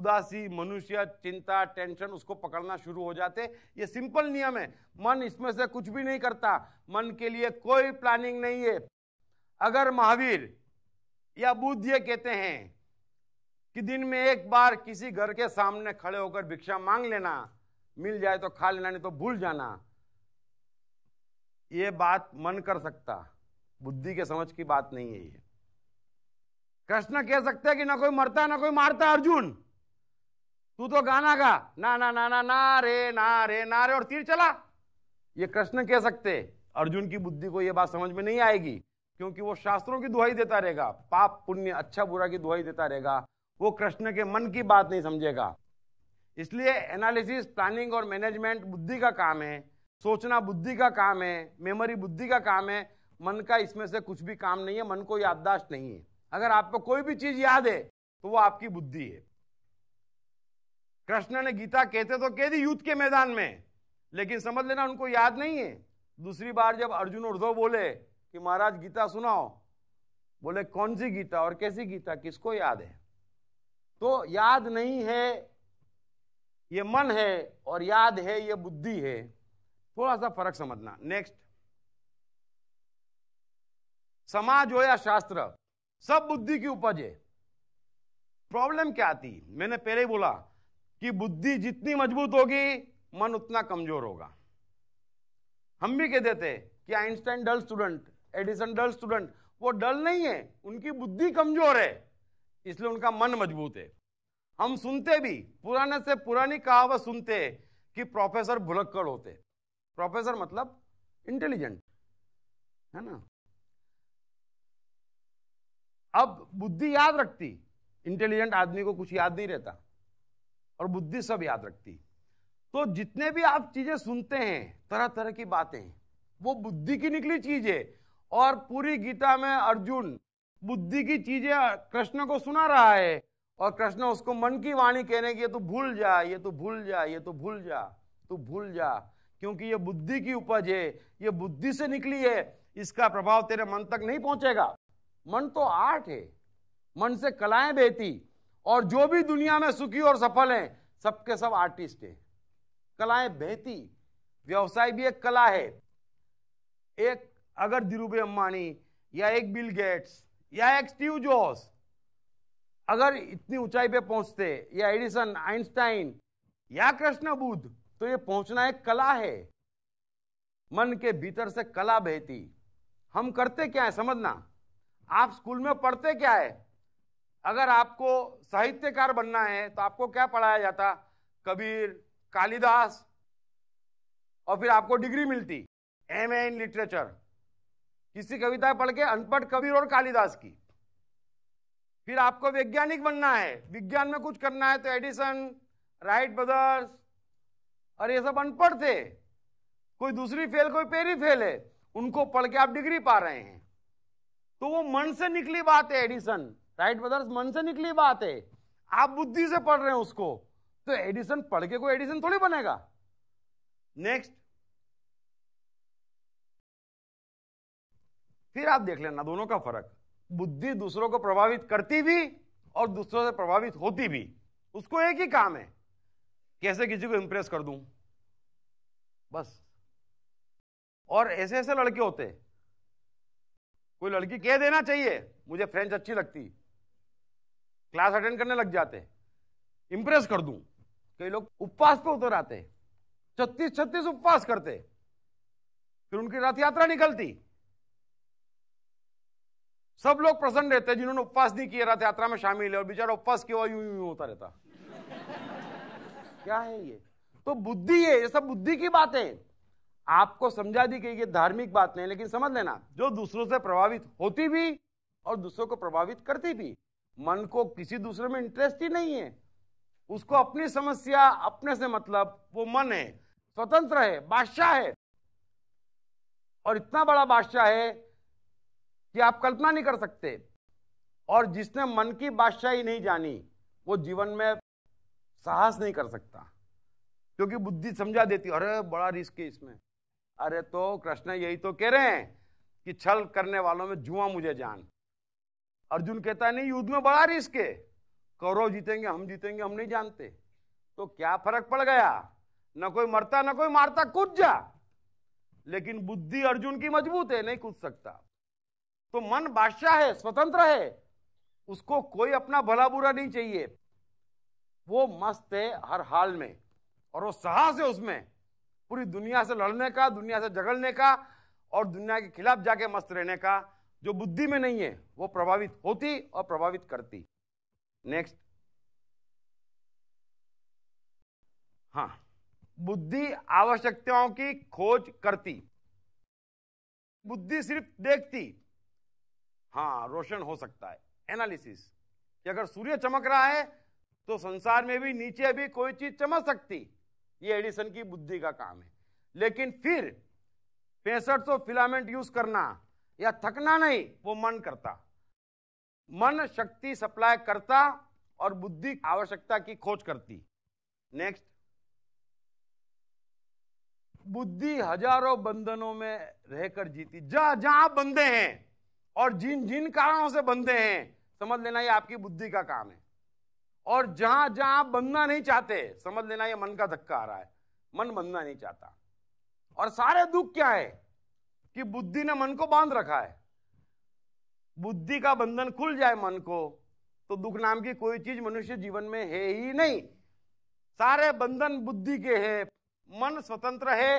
उदासी मनुष्य चिंता टेंशन उसको पकड़ना शुरू हो जाते ये सिंपल नियम है मन इसमें से कुछ भी नहीं करता मन के लिए कोई प्लानिंग नहीं है अगर महावीर या बुद्ध ये कहते हैं कि दिन में एक बार किसी घर के सामने खड़े होकर भिक्षा मांग लेना मिल जाए तो खा लेना नहीं तो भूल जाना ये बात मन कर सकता बुद्धि के समझ की बात नहीं है ये कृष्ण कह सकते हैं कि ना कोई मरता ना कोई मारता अर्जुन तू तो गाना गा ना ना ना ना ना रे ना रे ना रे और तीर चला ये कृष्ण कह सकते अर्जुन की बुद्धि को यह बात समझ में नहीं आएगी क्योंकि वो शास्त्रों की दुहाई देता रहेगा पाप पुण्य अच्छा बुरा की दुहाई देता रहेगा वो कृष्ण के मन की बात नहीं समझेगा इसलिए एनालिसिस प्लानिंग और मैनेजमेंट बुद्धि का काम है सोचना बुद्धि का काम है मेमोरी बुद्धि का काम है मन का इसमें से कुछ भी काम नहीं है मन को याददाश्त नहीं है अगर आपको कोई भी चीज याद है तो वो आपकी बुद्धि है कृष्ण ने गीता कहते तो कह दी युद्ध के मैदान में लेकिन समझ लेना उनको याद नहीं है दूसरी बार जब अर्जुन उर्धव बोले कि महाराज गीता सुनाओ बोले कौन सी गीता और कैसी गीता किसको याद है तो याद नहीं है ये मन है और याद है ये बुद्धि है थोड़ा सा फर्क समझना नेक्स्ट समाज हो या शास्त्र सब बुद्धि की उपज है प्रॉब्लम क्या आती मैंने पहले ही बोला कि बुद्धि जितनी मजबूत होगी मन उतना कमजोर होगा हम भी कह देते कि Einstein dull student Edison dull student वो डल नहीं है उनकी बुद्धि कमजोर है इसलिए उनका मन मजबूत है हम सुनते भी पुराने से पुरानी कहावत सुनते कि प्रोफेसर भुलक्कड़ होते प्रोफेसर मतलब इंटेलिजेंट है ना अब बुद्धि याद रखती इंटेलिजेंट आदमी को कुछ याद नहीं रहता और बुद्धि सब याद रखती तो जितने भी आप चीजें सुनते हैं तरह तरह की बातें वो बुद्धि की निकली चीज है और पूरी गीता में अर्जुन बुद्धि की चीजें कृष्ण को सुना रहा है और कृष्ण उसको मन की वाणी कहने की तू तो भूल जा ये तो भूल जा ये तो भूल जा तू भूल जा क्योंकि ये बुद्धि की उपज है ये बुद्धि से निकली है इसका प्रभाव तेरे मन तक नहीं पहुंचेगा मन तो आर्ट है मन से कलाएं बहती और जो भी दुनिया में सुखी और सफल है सबके सब आर्टिस्ट है कलाएं बहती व्यवसाय भी एक कला है एक अगर धीरूभाई अंबानी या एक बिल गेट्स या एक्सट्यू जोस अगर इतनी ऊंचाई पे पहुंचते या एडिसन आइंस्टाइन या कृष्ण बुद्ध तो ये पहुंचना एक कला है मन के भीतर से कला बहती हम करते क्या है समझना आप स्कूल में पढ़ते क्या है अगर आपको साहित्यकार बनना है तो आपको क्या पढ़ाया जाता कबीर कालिदास और फिर आपको डिग्री मिलती एम ए इन लिटरेचर किसी कविता पढ़ के अनपढ़ कबीर और कालिदास की फिर आपको वैज्ञानिक बनना है विज्ञान में कुछ करना है तो एडिसन राइट ब्रदर्स और ये सब अनपढ़ थे कोई दूसरी फेल कोई पेरी फेल है उनको पढ़ के आप डिग्री पा रहे हैं तो वो मन से निकली बात है एडिसन राइट ब्रदर्स मन से निकली बात है आप बुद्धि से पढ़ रहे हैं उसको तो एडिसन पढ़ के कोई एडिसन थोड़ी बनेगा नेक्स्ट फिर आप देख लेना दोनों का फर्क बुद्धि दूसरों को प्रभावित करती भी और दूसरों से प्रभावित होती भी उसको एक ही काम है कैसे किसी को इंप्रेस कर दूं बस और ऐसे ऐसे लड़के होते कोई लड़की कह देना चाहिए मुझे फ्रेंच अच्छी लगती क्लास अटेंड करने लग जाते इंप्रेस कर दूं कई लोग उपवास पे उतर आते छत्तीस छत्तीस उपवास करते फिर उनकी रथ यात्रा निकलती सब लोग प्रसन्न रहते हैं जिन्होंने उपवास नहीं किया रथ यात्रा में शामिल है और बेचारा उपवास किया यूं यूं होता रहता क्या है ये तो बुद्धि है ये सब बुद्धि की है आपको समझा दी गई ये धार्मिक बात नहीं लेकिन समझ लेना जो दूसरों से प्रभावित होती भी और दूसरों को प्रभावित करती भी मन को किसी दूसरे में इंटरेस्ट ही नहीं है उसको अपनी समस्या अपने से मतलब वो मन है स्वतंत्र है बादशाह है और इतना बड़ा बादशाह है कि आप कल्पना नहीं कर सकते और जिसने मन की बादशाही नहीं जानी वो जीवन में साहस नहीं कर सकता क्योंकि बुद्धि समझा देती अरे बड़ा रिस्क है इसमें अरे तो कृष्ण यही तो कह रहे हैं कि छल करने वालों में जुआ मुझे जान अर्जुन कहता है नहीं युद्ध में बड़ा रिस्क है कौरव जीतेंगे हम जीतेंगे हम नहीं जानते तो क्या फर्क पड़ गया न कोई मरता न कोई मारता कूद जा लेकिन बुद्धि अर्जुन की मजबूत है नहीं कूद सकता तो मन बादशाह है स्वतंत्र है उसको कोई अपना भला बुरा नहीं चाहिए वो मस्त है हर हाल में और वो साहस है उसमें पूरी दुनिया से लड़ने का दुनिया से झगड़ने का और दुनिया के खिलाफ जाके मस्त रहने का जो बुद्धि में नहीं है वो प्रभावित होती और प्रभावित करती नेक्स्ट हाँ बुद्धि आवश्यकताओं की खोज करती बुद्धि सिर्फ देखती हाँ रोशन हो सकता है एनालिसिस कि अगर सूर्य चमक रहा है तो संसार में भी नीचे भी कोई चीज चमक सकती ये एडिसन की बुद्धि का काम है लेकिन फिर पैंसठ सौ फिलामेंट यूज करना या थकना नहीं वो मन करता मन शक्ति सप्लाई करता और बुद्धि आवश्यकता की खोज करती नेक्स्ट बुद्धि हजारों बंधनों में रहकर जीती जहां जहां बंधे हैं और जिन जिन कारणों से बंधे हैं समझ लेना ये आपकी बुद्धि का काम है और जहां जहां आप बनना नहीं चाहते समझ लेना ये मन का धक्का आ रहा है मन बनना नहीं चाहता और सारे दुख क्या है कि बुद्धि ने मन को बांध रखा है बुद्धि का बंधन खुल जाए मन को तो दुख नाम की कोई चीज मनुष्य जीवन में है ही नहीं सारे बंधन बुद्धि के हैं मन स्वतंत्र है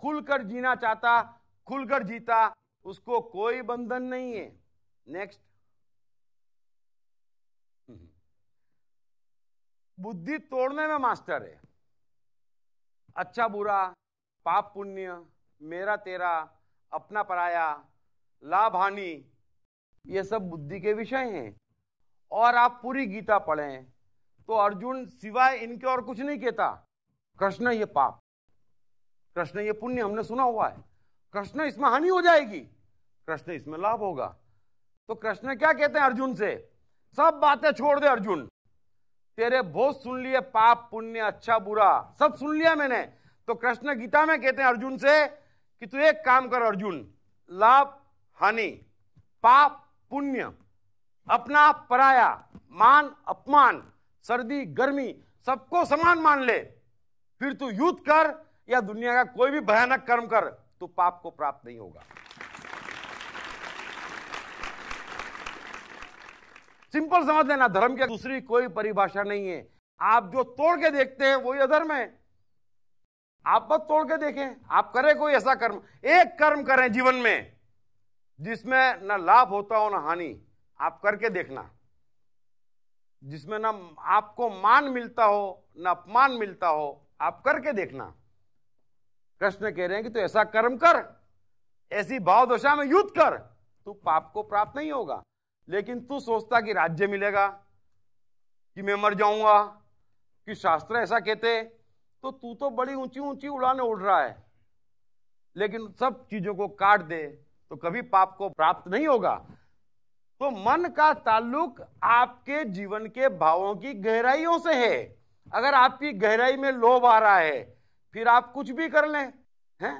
खुलकर जीना चाहता खुलकर जीता उसको कोई बंधन नहीं है नेक्स्ट बुद्धि तोड़ने में मास्टर है अच्छा बुरा पाप पुण्य मेरा तेरा अपना पराया लाभ हानि ये सब बुद्धि के विषय हैं और आप पूरी गीता पढ़ें तो अर्जुन सिवाय इनके और कुछ नहीं कहता कृष्ण ये पाप कृष्ण ये पुण्य हमने सुना हुआ है कृष्ण इसमें हानि हो जाएगी कृष्ण इसमें लाभ होगा तो कृष्ण क्या कहते हैं अर्जुन से सब बातें छोड़ दे अर्जुन तेरे बहुत सुन लिए पाप पुण्य अच्छा बुरा सब सुन लिया मैंने तो कृष्ण गीता में कहते हैं अर्जुन से कि तू एक काम कर अर्जुन लाभ हानि पाप पुण्य अपना पराया मान अपमान सर्दी गर्मी सबको समान मान ले फिर तू युद्ध कर या दुनिया का कोई भी भयानक कर्म कर तो पाप को प्राप्त नहीं होगा सिंपल समझ लेना धर्म की दूसरी कोई परिभाषा नहीं है आप जो तोड़ के देखते हैं वही अधर्म है आप बस तोड़ के देखें आप करें कोई ऐसा कर्म एक कर्म करें जीवन में जिसमें ना लाभ होता हो ना हानि आप करके देखना जिसमें ना आपको मान मिलता हो ना अपमान मिलता हो आप करके देखना कृष्ण कह रहे हैं कि तू तो ऐसा कर्म कर ऐसी भाव दशा में युद्ध कर तू पाप को प्राप्त नहीं होगा लेकिन तू सोचता कि राज्य मिलेगा कि मैं मर जाऊंगा कि शास्त्र ऐसा कहते तो तू तो बड़ी ऊंची ऊंची उड़ाने उड़ रहा है लेकिन सब चीजों को काट दे तो कभी पाप को प्राप्त नहीं होगा तो मन का ताल्लुक आपके जीवन के भावों की गहराइयों से है अगर आपकी गहराई में लोभ आ रहा है फिर आप कुछ भी कर लें हैं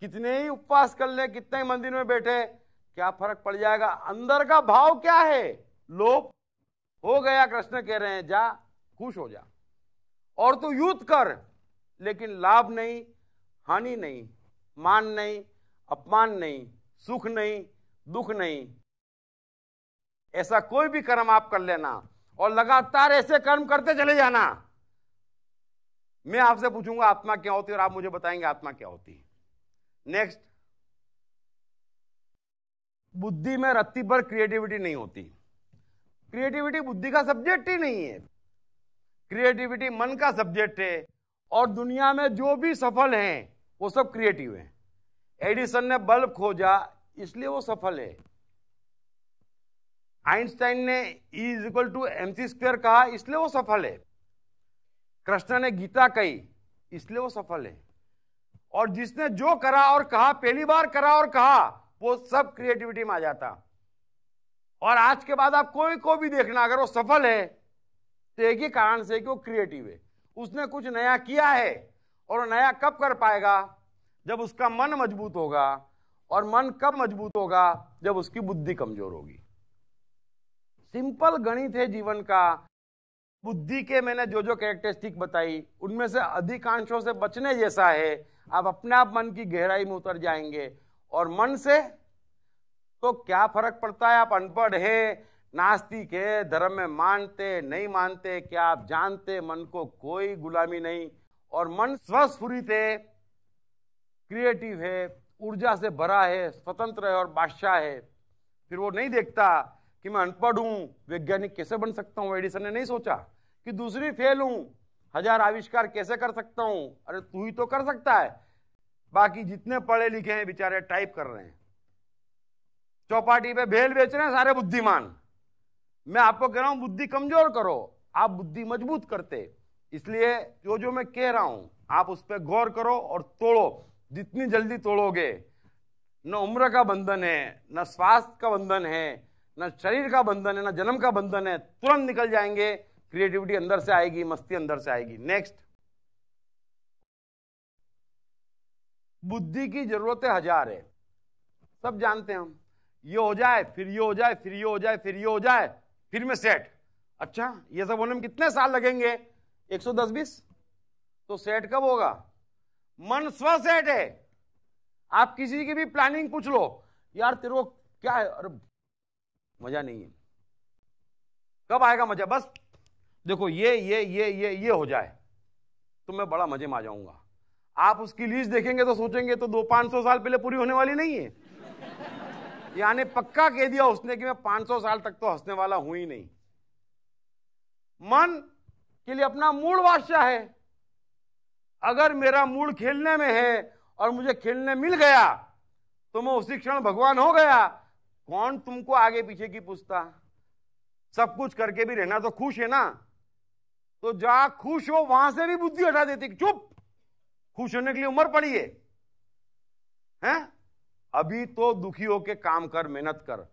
कितने ही उपवास कर लें कितने ही मंदिर में बैठे क्या फर्क पड़ जाएगा अंदर का भाव क्या है लोप हो गया कृष्ण कह रहे हैं जा खुश हो जा और तू युद्ध कर लेकिन लाभ नहीं हानि नहीं मान नहीं अपमान नहीं सुख नहीं दुख नहीं ऐसा कोई भी कर्म आप कर लेना और लगातार ऐसे कर्म करते चले जाना मैं आपसे पूछूंगा आत्मा क्या होती है और आप मुझे बताएंगे आत्मा क्या होती है नेक्स्ट बुद्धि में रत्ती पर क्रिएटिविटी नहीं होती क्रिएटिविटी बुद्धि का सब्जेक्ट ही नहीं है क्रिएटिविटी मन का सब्जेक्ट है और दुनिया में जो भी सफल हैं वो सब क्रिएटिव हैं एडिसन ने बल्ब खोजा इसलिए वो सफल है आइंस्टाइन ने E is equal to M C square कहा इसलिए वो सफल है कृष्ण ने गीता कही इसलिए वो सफल है और जिसने जो करा और कहा पहली बार करा और कहा वो सब क्रिएटिविटी में आ जाता और आज के बाद आप कोई को भी देखना अगर वो सफल है तो एक ही कारण से कि वो क्रिएटिव है उसने कुछ नया किया है और वो नया कब कर पाएगा जब उसका मन मजबूत होगा और मन कब मजबूत होगा जब उसकी बुद्धि कमजोर होगी सिंपल गणित है जीवन का बुद्धि के मैंने जो जो कैरेक्टरिस्टिक बताई उनमें से अधिकांशों से बचने जैसा है आप अपने आप मन की गहराई में उतर जाएंगे और मन से तो क्या फर्क पड़ता है आप अनपढ़ है नास्तिक है धर्म में मानते नहीं मानते क्या आप जानते मन को कोई गुलामी नहीं और मन स्वस्फुरित है क्रिएटिव है ऊर्जा से भरा है स्वतंत्र है और बादशाह है फिर वो नहीं देखता कि मैं अनपढ़ हूं वैज्ञानिक कैसे बन सकता हूं एडिसन ने नहीं सोचा कि दूसरी फेल हूं हजार आविष्कार कैसे कर सकता हूं अरे तू ही तो कर सकता है बाकी जितने पढ़े लिखे हैं बेचारे टाइप कर रहे हैं चौपाटी पे भेल बेच रहे हैं सारे बुद्धिमान मैं आपको कह रहा हूं बुद्धि कमजोर करो आप बुद्धि मजबूत करते इसलिए जो जो मैं कह रहा हूं आप उस पर गौर करो और तोड़ो जितनी जल्दी तोड़ोगे न उम्र का बंधन है न स्वास्थ्य का बंधन है ना शरीर का बंधन है ना जन्म का बंधन है तुरंत निकल जाएंगे क्रिएटिविटी अंदर से आएगी मस्ती अंदर से आएगी नेक्स्ट बुद्धि की जरूरतें हजार है सब जानते हैं हम ये हो जाए फिर ये हो जाए फिर ये हो जाए फिर ये हो जाए फिर में सेट अच्छा ये सब होने में कितने साल लगेंगे 110 बीस तो सेट कब होगा मन स्व सेट है आप किसी की भी प्लानिंग पूछ लो यार तेरे को क्या है अरे मजा नहीं है कब आएगा मजा बस देखो ये ये ये ये ये हो जाए तो मैं बड़ा मजे में आ जाऊंगा आप उसकी लीज देखेंगे तो सोचेंगे तो दो पांच सौ साल पहले पूरी होने वाली नहीं है यानी पक्का कह दिया उसने कि मैं पांच सौ साल तक तो हंसने वाला हूं ही नहीं मन के लिए अपना मूल बादशाह है अगर मेरा मूड खेलने में है और मुझे खेलने मिल गया तो मैं उसी क्षण भगवान हो गया कौन तुमको आगे पीछे की पूछता सब कुछ करके भी रहना तो खुश है ना तो जहां खुश हो वहां से भी बुद्धि हटा देती चुप खुश होने के लिए उम्र पड़ी है हैं? अभी तो दुखी होके काम कर मेहनत कर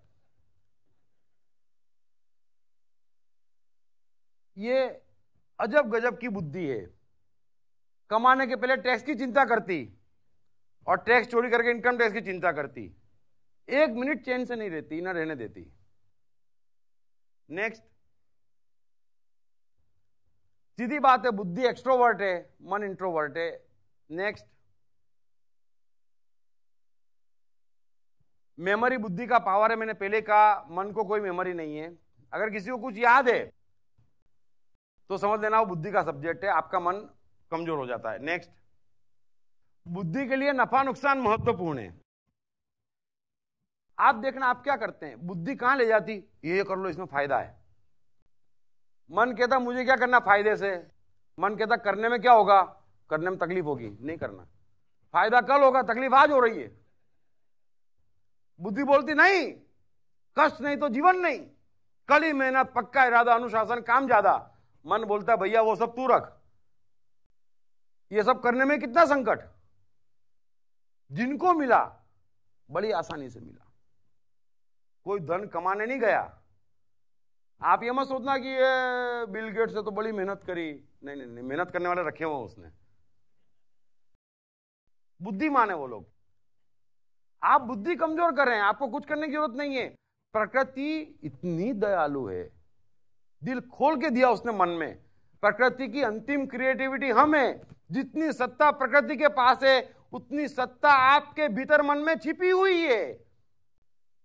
ये अजब गजब की बुद्धि है कमाने के पहले टैक्स की चिंता करती और टैक्स चोरी करके इनकम टैक्स की चिंता करती एक मिनट चैन से नहीं रहती ना रहने देती नेक्स्ट सीधी बात है बुद्धि एक्सट्रोवर्ट है मन इंट्रोवर्ट है नेक्स्ट मेमोरी बुद्धि का पावर है मैंने पहले कहा मन को कोई मेमोरी नहीं है अगर किसी को कुछ याद है तो समझ लेना वो बुद्धि का सब्जेक्ट है आपका मन कमजोर हो जाता है नेक्स्ट बुद्धि के लिए नफा नुकसान महत्वपूर्ण है आप देखना आप क्या करते हैं बुद्धि कहां ले जाती ये कर लो इसमें फायदा है मन कहता मुझे क्या करना फायदे से मन कहता करने में क्या होगा करने में तकलीफ होगी नहीं करना फायदा कल होगा तकलीफ आज हो रही है बुद्धि बोलती नहीं कष्ट नहीं तो जीवन नहीं कल ही मेहनत पक्का इरादा अनुशासन काम ज्यादा मन बोलता भैया वो सब तू रख ये सब करने में कितना संकट जिनको मिला बड़ी आसानी से मिला कोई धन कमाने नहीं गया आप ये मत सोचना कि ये बिल गेट्स ने तो बड़ी मेहनत करी नहीं नहीं नहीं मेहनत करने वाले रखे हुए उसने बुद्धिमान है वो लोग आप बुद्धि कमजोर कर रहे हैं आपको कुछ करने की जरूरत नहीं है प्रकृति इतनी दयालु है दिल खोल के दिया उसने मन में प्रकृति की अंतिम क्रिएटिविटी हम है जितनी सत्ता प्रकृति के पास है उतनी सत्ता आपके भीतर मन में छिपी हुई है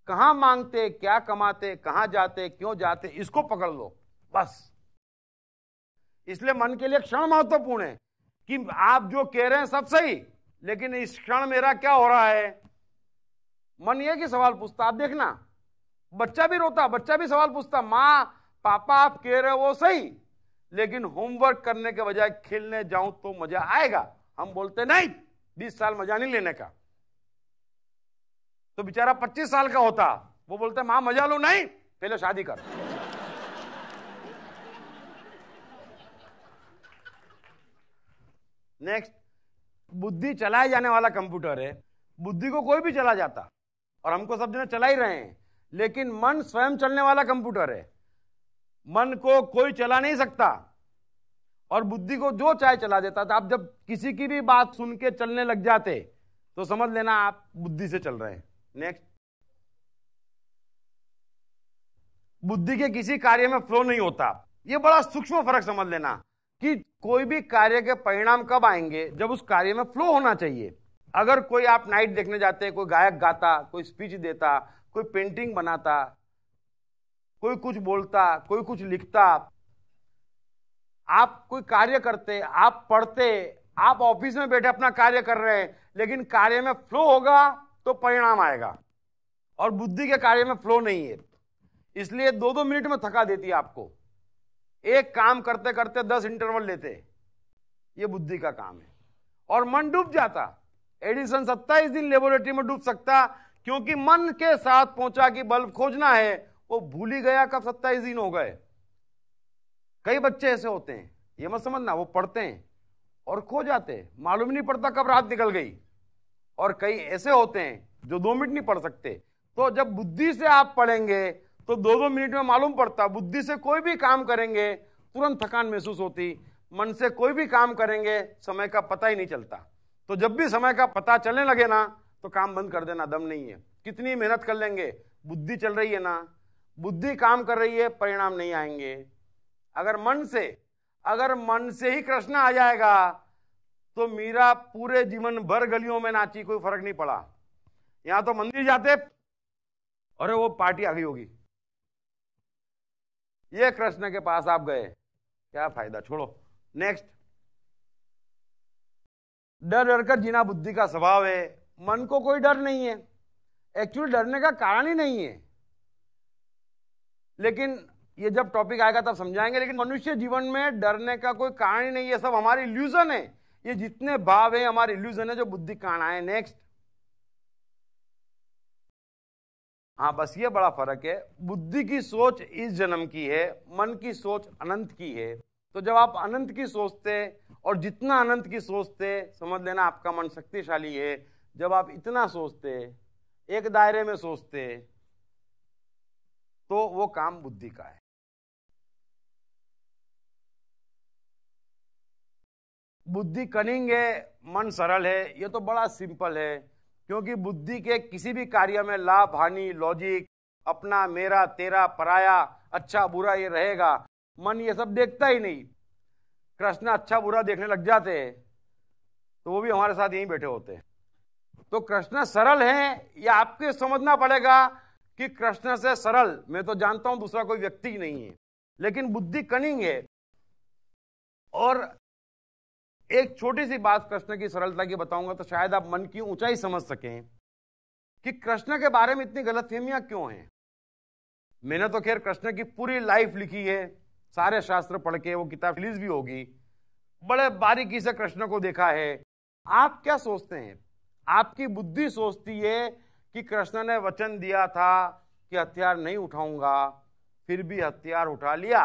कहां मांगते क्या कमाते कहां जाते क्यों जाते इसको पकड़ लो बस इसलिए मन के लिए क्षण महत्वपूर्ण है कि आप जो कह रहे हैं सब सही लेकिन इस क्षण मेरा क्या हो रहा है मन ये कि सवाल पूछता आप देखना बच्चा भी रोता बच्चा भी सवाल पूछता माँ पापा आप कह रहे हो वो सही लेकिन होमवर्क करने के बजाय खेलने जाऊं तो मजा आएगा हम बोलते नहीं बीस साल मजा नहीं लेने का तो बेचारा पच्चीस साल का होता वो बोलते मां मजा लो नहीं पहले शादी कर नेक्स्ट बुद्धि चलाए जाने वाला कंप्यूटर है बुद्धि को कोई भी चला जाता और हमको सब जने चला ही रहे हैं लेकिन मन स्वयं चलने वाला कंप्यूटर है मन को कोई चला नहीं सकता और बुद्धि को जो चाहे चला देता था तो आप जब किसी की भी बात सुन के चलने लग जाते तो समझ लेना आप बुद्धि से चल रहे हैं नेक्स्ट बुद्धि के किसी कार्य में फ्लो नहीं होता यह बड़ा सूक्ष्म फर्क समझ लेना कि कोई भी कार्य के परिणाम कब आएंगे जब उस कार्य में फ्लो होना चाहिए अगर कोई आप नाइट देखने जाते कोई गायक गाता कोई स्पीच देता कोई पेंटिंग बनाता कोई कुछ बोलता कोई कुछ लिखता आप कोई कार्य करते आप पढ़ते आप ऑफिस में बैठे अपना कार्य कर रहे हैं लेकिन कार्य में फ्लो होगा तो परिणाम आएगा और बुद्धि के कार्य में फ्लो नहीं है इसलिए दो दो मिनट में थका देती है आपको एक काम करते करते दस इंटरवल लेते ये बुद्धि का काम है और मन डूब जाता एडिसन सत्ताईस दिन लेबोरेटरी में डूब सकता क्योंकि मन के साथ पहुंचा कि बल्ब खोजना है वो भूल ही गया कब सत्ताईस दिन हो गए कई बच्चे ऐसे होते हैं ये मत समझना वो पढ़ते हैं और खो जाते मालूम नहीं पड़ता कब रात निकल गई और कई ऐसे होते हैं जो दो मिनट नहीं पढ़ सकते तो जब बुद्धि से आप पढ़ेंगे तो दो दो मिनट में मालूम पड़ता बुद्धि से कोई भी काम करेंगे तुरंत थकान महसूस होती मन से कोई भी काम करेंगे समय का पता ही नहीं चलता तो जब भी समय का पता चलने लगे ना तो काम बंद कर देना दम नहीं है कितनी मेहनत कर लेंगे बुद्धि चल रही है ना बुद्धि काम कर रही है परिणाम नहीं आएंगे अगर मन से अगर मन से ही कृष्ण आ जाएगा तो मीरा पूरे जीवन भर गलियों में नाची कोई फर्क नहीं पड़ा यहां तो मंदिर जाते और वो पार्टी आ गई होगी ये कृष्ण के पास आप गए क्या फायदा छोड़ो नेक्स्ट डर डर कर जीना बुद्धि का स्वभाव है मन को कोई डर नहीं है एक्चुअली डरने का कारण ही नहीं है लेकिन ये जब टॉपिक आएगा तब समझाएंगे लेकिन मनुष्य जीवन में डरने का कोई कारण ही नहीं है सब हमारी इल्यूजन है ये जितने भाव है हमारे इल्यूजन है जो बुद्धि काणा है नेक्स्ट हाँ बस ये बड़ा फर्क है बुद्धि की सोच इस जन्म की है मन की सोच अनंत की है तो जब आप अनंत की सोचते और जितना अनंत की सोचते समझ लेना आपका मन शक्तिशाली है जब आप इतना सोचते एक दायरे में सोचते तो वो काम बुद्धि का है बुद्धि कनिंग है मन सरल है ये तो बड़ा सिंपल है क्योंकि बुद्धि के किसी भी कार्य में लाभ हानि लॉजिक अपना मेरा तेरा पराया अच्छा बुरा ये रहेगा मन ये सब देखता ही नहीं कृष्ण अच्छा बुरा देखने लग जाते हैं तो वो भी हमारे साथ यहीं बैठे होते हैं तो कृष्ण सरल है ये आपको समझना पड़ेगा कि कृष्ण से सरल मैं तो जानता हूं दूसरा कोई व्यक्ति ही नहीं है लेकिन बुद्धि कनिंग है और एक छोटी सी बात कृष्ण की सरलता की बताऊंगा तो शायद आप मन की ऊंचाई समझ सकें कि कृष्ण के बारे में इतनी गलतफहमियां क्यों हैं मैंने तो खैर कृष्ण की पूरी लाइफ लिखी है सारे शास्त्र पढ़ के वो किताब रिलीज भी होगी बड़े बारीकी से कृष्ण को देखा है आप क्या सोचते हैं आपकी बुद्धि सोचती है कि कृष्ण ने वचन दिया था कि हथियार नहीं उठाऊंगा फिर भी हथियार उठा लिया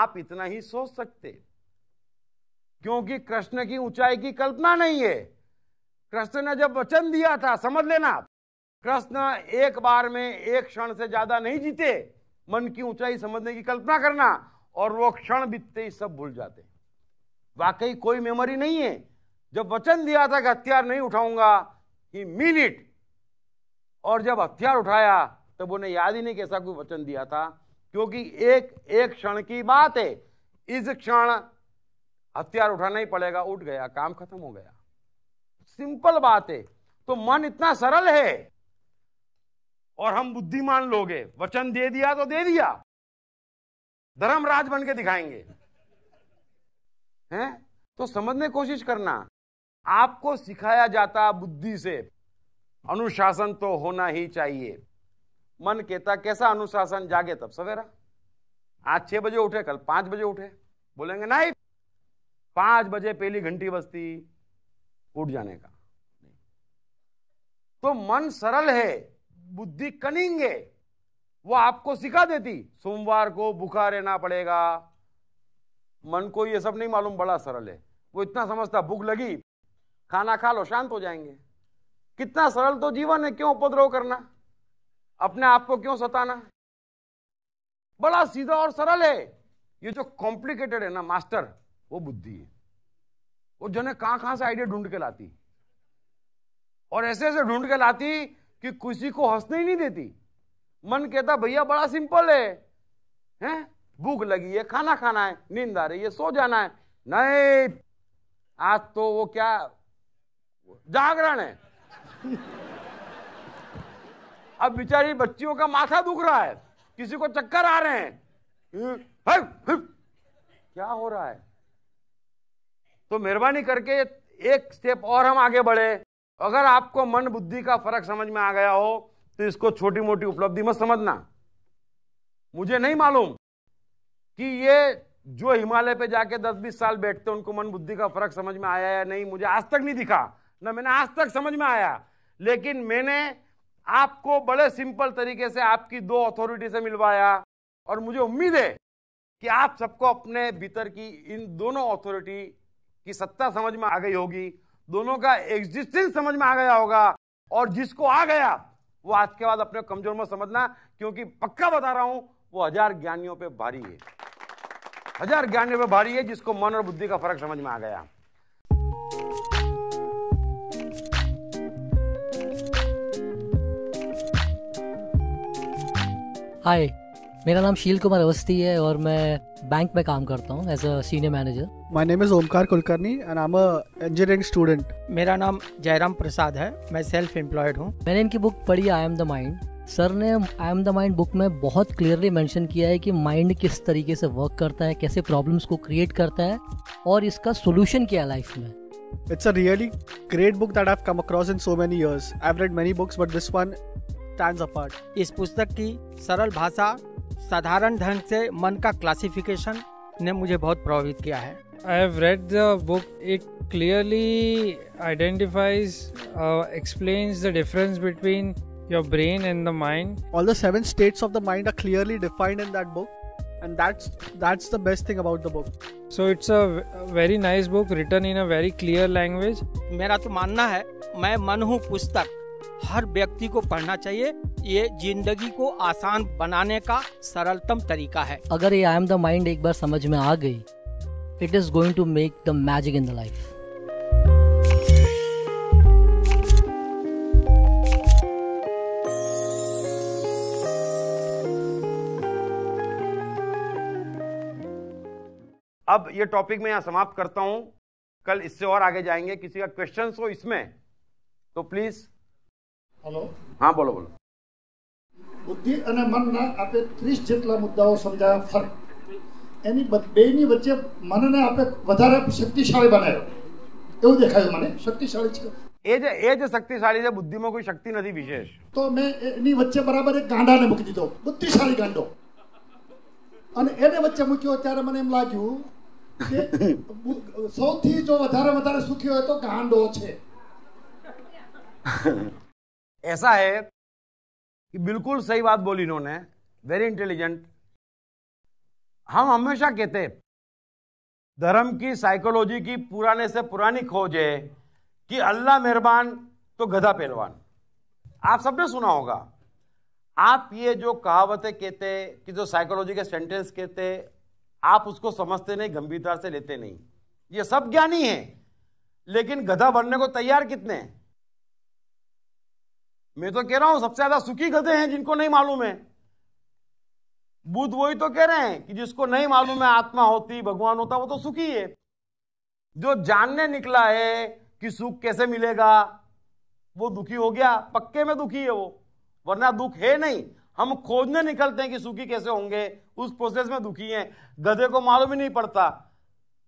आप इतना ही सोच सकते हैं क्योंकि कृष्ण की ऊंचाई की कल्पना नहीं है कृष्ण ने जब वचन दिया था समझ लेना कृष्ण एक बार में एक क्षण से ज्यादा नहीं जीते मन की ऊंचाई समझने की कल्पना करना और वो क्षण बीतते ही सब भूल जाते वाकई कोई मेमोरी नहीं है जब वचन दिया था कि हथियार नहीं उठाऊंगा ही मीन इट और जब हथियार उठाया तब उन्हें याद ही नहीं कैसा कोई वचन दिया था क्योंकि एक एक क्षण की बात है इस क्षण हथियार उठाना ही पड़ेगा उठ गया काम खत्म हो गया सिंपल बात है तो मन इतना सरल है और हम बुद्धिमान लोग हैं वचन दे दिया तो दे दिया धर्मराज बन के दिखाएंगे हैं तो समझने कोशिश करना आपको सिखाया जाता बुद्धि से अनुशासन तो होना ही चाहिए मन कहता कैसा अनुशासन जागे तब सवेरा आज छह बजे उठे कल पांच बजे उठे बोलेंगे नहीं पांच बजे पहली घंटी बजती उठ जाने का तो मन सरल है बुद्धि कनिंग है वो आपको सिखा देती सोमवार को भूखा रहना पड़ेगा मन को ये सब नहीं मालूम बड़ा सरल है वो इतना समझता भूख लगी खाना खा लो शांत हो जाएंगे कितना सरल तो जीवन है क्यों उपद्रव करना अपने आप को क्यों सताना बड़ा सीधा और सरल है ये जो कॉम्प्लिकेटेड है ना मास्टर वो बुद्धि है वो जो ने कहां कहां से आइडिया ढूंढ के लाती और ऐसे ऐसे ढूंढ के लाती कि किसी को हंसने ही नहीं देती मन कहता भैया बड़ा सिंपल है हैं भूख लगी है खाना खाना है नींद आ रही है सो जाना है नहीं आज तो वो क्या जागरण है अब बिचारी बच्चियों का माथा दुख रहा है किसी को चक्कर आ रहे हैं हम्म, हम्म। क्या हो रहा है तो मेहरबानी करके एक स्टेप और हम आगे बढ़े अगर आपको मन बुद्धि का फर्क समझ में आ गया हो तो इसको छोटी मोटी उपलब्धि मत समझना मुझे नहीं मालूम कि ये जो हिमालय पे जाके 10-20 साल बैठते उनको मन बुद्धि का फर्क समझ में आया या नहीं मुझे आज तक नहीं दिखा ना मैंने आज तक समझ में आया लेकिन मैंने आपको बड़े सिंपल तरीके से आपकी दो अथॉरिटी से मिलवाया और मुझे उम्मीद है कि आप सबको अपने भीतर की इन दोनों अथॉरिटी कि सत्ता समझ में आ गई होगी दोनों का एग्जिस्टेंस समझ में आ गया होगा और जिसको आ गया वो आज के बाद अपने कमजोर में समझना क्योंकि पक्का बता रहा हूं वो हजार ज्ञानियों पे भारी है हजार ज्ञानियों पे भारी है जिसको मन और बुद्धि का फर्क समझ में आ गया हाय मेरा नाम शील कुमार अवस्थी है और मैं बैंक में काम करता हूँ as a senior manager my name is Omkar Kulkarni and I am engineering student मेरा नाम जयराम प्रसाद है मैं सेल्फ एम्प्लॉयड हूँ मैंने इनकी बुक पढ़ी I am the mind sir ने I am the mind book में बहुत क्लियरली मेंशन किया है कि माइंड किस तरीके से वर्क करता है कैसे प्रॉब्लम्स को क्रिएट करता है और इसका सोल्यूशन क्या है लाइफ में it's a really great book that I have come across in so many years I have read many books but this one transferred इस पुस्तक की सरल भाषा साधारण ढंग से मन का क्लासिफिकेशन ने मुझे बहुत प्रभावित किया है I have read the book it clearly identifies explains the difference between your brain and the mind all the seven states of the mind are clearly defined in that book and that's that's the best thing about the book so it's a very nice book written in a very clear language मेरा तो मानना है मैं मन हूँ पुस्तक हर व्यक्ति को पढ़ना चाहिए ये जिंदगी को आसान बनाने का सरलतम तरीका है अगर ये आई एम द माइंड एक बार समझ में आ गई it is going to make the magic in the life अब ये टॉपिक मैं यहां समाप्त करता हूं कल इससे और आगे जाएंगे किसी का क्वेश्चन हो इसमें तो प्लीज़ હલો હા બોલો બોલો બુદ્ધિ અને મનના આપણે ત્રીસ જેટલા મુદ્દાઓ સમજાયા ફરક એની બેની વચ્ચે મનને આપણે વધારે શક્તિશાળી બનાવ્યો એવું દેખાયું મને શક્તિશાળી છે એ જે એ જે શક્તિશાળી છે બુદ્ધિમાં કોઈ શક્તિ નથી વિશેષ તો મેં એની વચ્ચે બરાબર એક ગાંડાને મૂકી દીધો બુદ્ધિશાળી ગાંડો અને એને વચ્ચે મૂક્યો ત્યારે મને એમ લાગ્યું કે સૌથી જો વધારે વધારે સુખી હોય તો ગાંડો છે ऐसा है कि बिल्कुल सही बात बोली इन्होंने वेरी इंटेलिजेंट हम हमेशा कहते धर्म की साइकोलॉजी की पुराने से पुरानी खोज है कि अल्लाह मेहरबान तो गधा पहलवान आप सबने सुना होगा आप ये जो कहावतें कहते कि जो साइकोलॉजी के सेंटेंस कहते आप उसको समझते नहीं गंभीरता से लेते नहीं ये सब ज्ञानी है लेकिन गधा बनने को तैयार कितने हैं मैं तो कह रहा हूं सबसे ज्यादा सुखी गधे हैं जिनको नहीं मालूम है बुद्ध वही तो कह रहे हैं कि जिसको नहीं मालूम है आत्मा होती भगवान होता वो तो सुखी है जो जानने निकला है कि सुख कैसे मिलेगा वो दुखी हो गया पक्के में दुखी है वो वरना दुख है नहीं हम खोजने निकलते हैं कि सुखी कैसे होंगे उस प्रोसेस में दुखी है गधे को मालूम ही नहीं पड़ता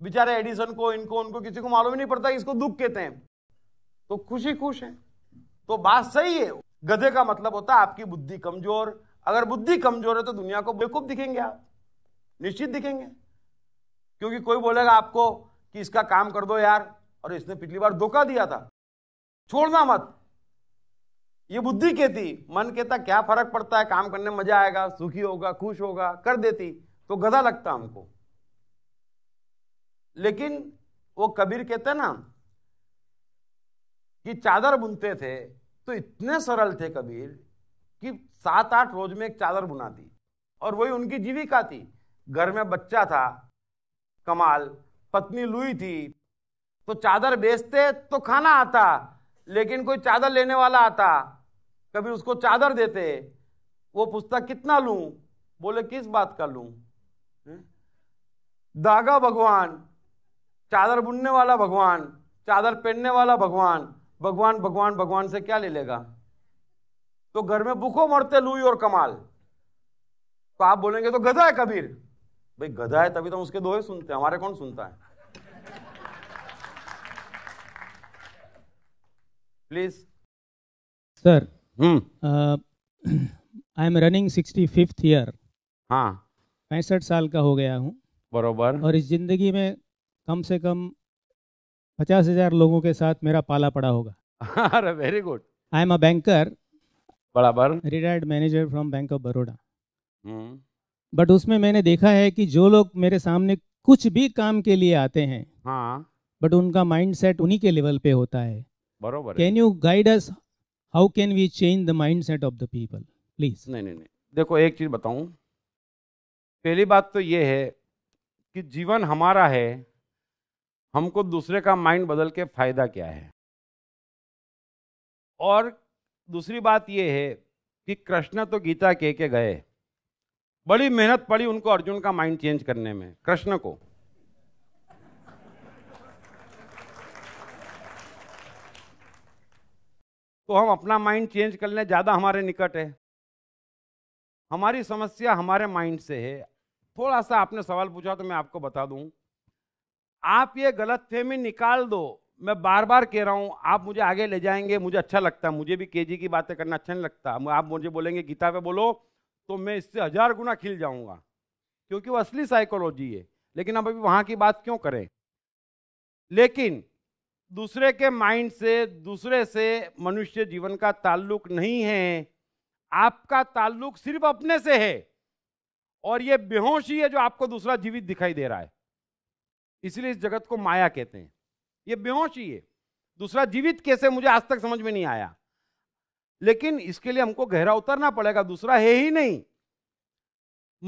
बेचारे एडिसन को इनको उनको किसी को मालूम ही नहीं पड़ता इसको दुख कहते हैं तो खुशी खुश है तो बात सही है गधे का मतलब होता है आपकी बुद्धि कमजोर अगर बुद्धि कमजोर है तो दुनिया को बेवकूफ दिखेंगे आप निश्चित दिखेंगे क्योंकि कोई बोलेगा आपको कि इसका काम कर दो यार और इसने पिछली बार धोखा दिया था छोड़ना मत ये बुद्धि कहती मन कहता क्या फर्क पड़ता है काम करने मजा आएगा सुखी होगा खुश होगा कर देती तो गधा लगता हमको लेकिन वो कबीर कहते ना कि चादर बुनते थे तो इतने सरल थे कबीर कि सात आठ रोज में एक चादर बुना दी और वही उनकी जीविका थी घर में बच्चा था कमाल पत्नी लुई थी तो चादर बेचते तो खाना आता लेकिन कोई चादर लेने वाला आता कभी उसको चादर देते वो पूछता कितना लू बोले किस बात का लू धागा हम्म? भगवान चादर बुनने वाला भगवान चादर पहनने वाला भगवान भगवान भगवान भगवान से क्या ले लेगा तो घर में भूखो मरते लुई और कमाल तो आप बोलेंगे तो गधा है कबीर भाई गधा है तभी तो उसके दोहे सुनते हैं हमारे कौन सुनता है please sir I am running sixty fifth year हाँ पैंसठ साल का हो गया हूँ बरोबर और इस जिंदगी में कम से कम पचास हजार लोगों के साथ मेरा पाला पड़ा होगा very good I am a banker बराबर retired manager from bank of Baroda but उसमें मैंने देखा है कि जो लोग मेरे सामने कुछ भी काम के लिए आते हैं हाँ बट उनका माइंड सेट उन्हीं के लेवल पे होता है बरोबर can you guide us how can we change the mind set of the people please नहीं नहीं नहीं देखो एक चीज बताऊं पहली बात तो ये है कि जीवन हमारा है हमको दूसरे का माइंड बदल के फायदा क्या है और दूसरी बात यह है कि कृष्ण तो गीता कह के गए बड़ी मेहनत पड़ी उनको अर्जुन का माइंड चेंज करने में कृष्ण को तो हम अपना माइंड चेंज करने ज़्यादा हमारे निकट है हमारी समस्या हमारे माइंड से है थोड़ा सा आपने सवाल पूछा तो मैं आपको बता दूं आप ये गलत फहमी निकाल दो मैं बार बार कह रहा हूँ आप मुझे आगे ले जाएंगे मुझे अच्छा लगता है मुझे भी केजी की बातें करना अच्छा नहीं लगता आप मुझे बोलेंगे गीता पे बोलो तो मैं इससे हजार गुना खिल जाऊंगा क्योंकि वो असली साइकोलॉजी है लेकिन अब अभी वहाँ की बात क्यों करें लेकिन दूसरे के माइंड से दूसरे से मनुष्य जीवन का ताल्लुक नहीं है आपका ताल्लुक सिर्फ अपने से है और ये बेहोशी है जो आपको दूसरा जीवित दिखाई दे रहा है इसलिए इस जगत को माया कहते हैं ये बेहोश ही है दूसरा जीवित कैसे मुझे आज तक समझ में नहीं आया लेकिन इसके लिए हमको गहरा उतरना पड़ेगा दूसरा है ही नहीं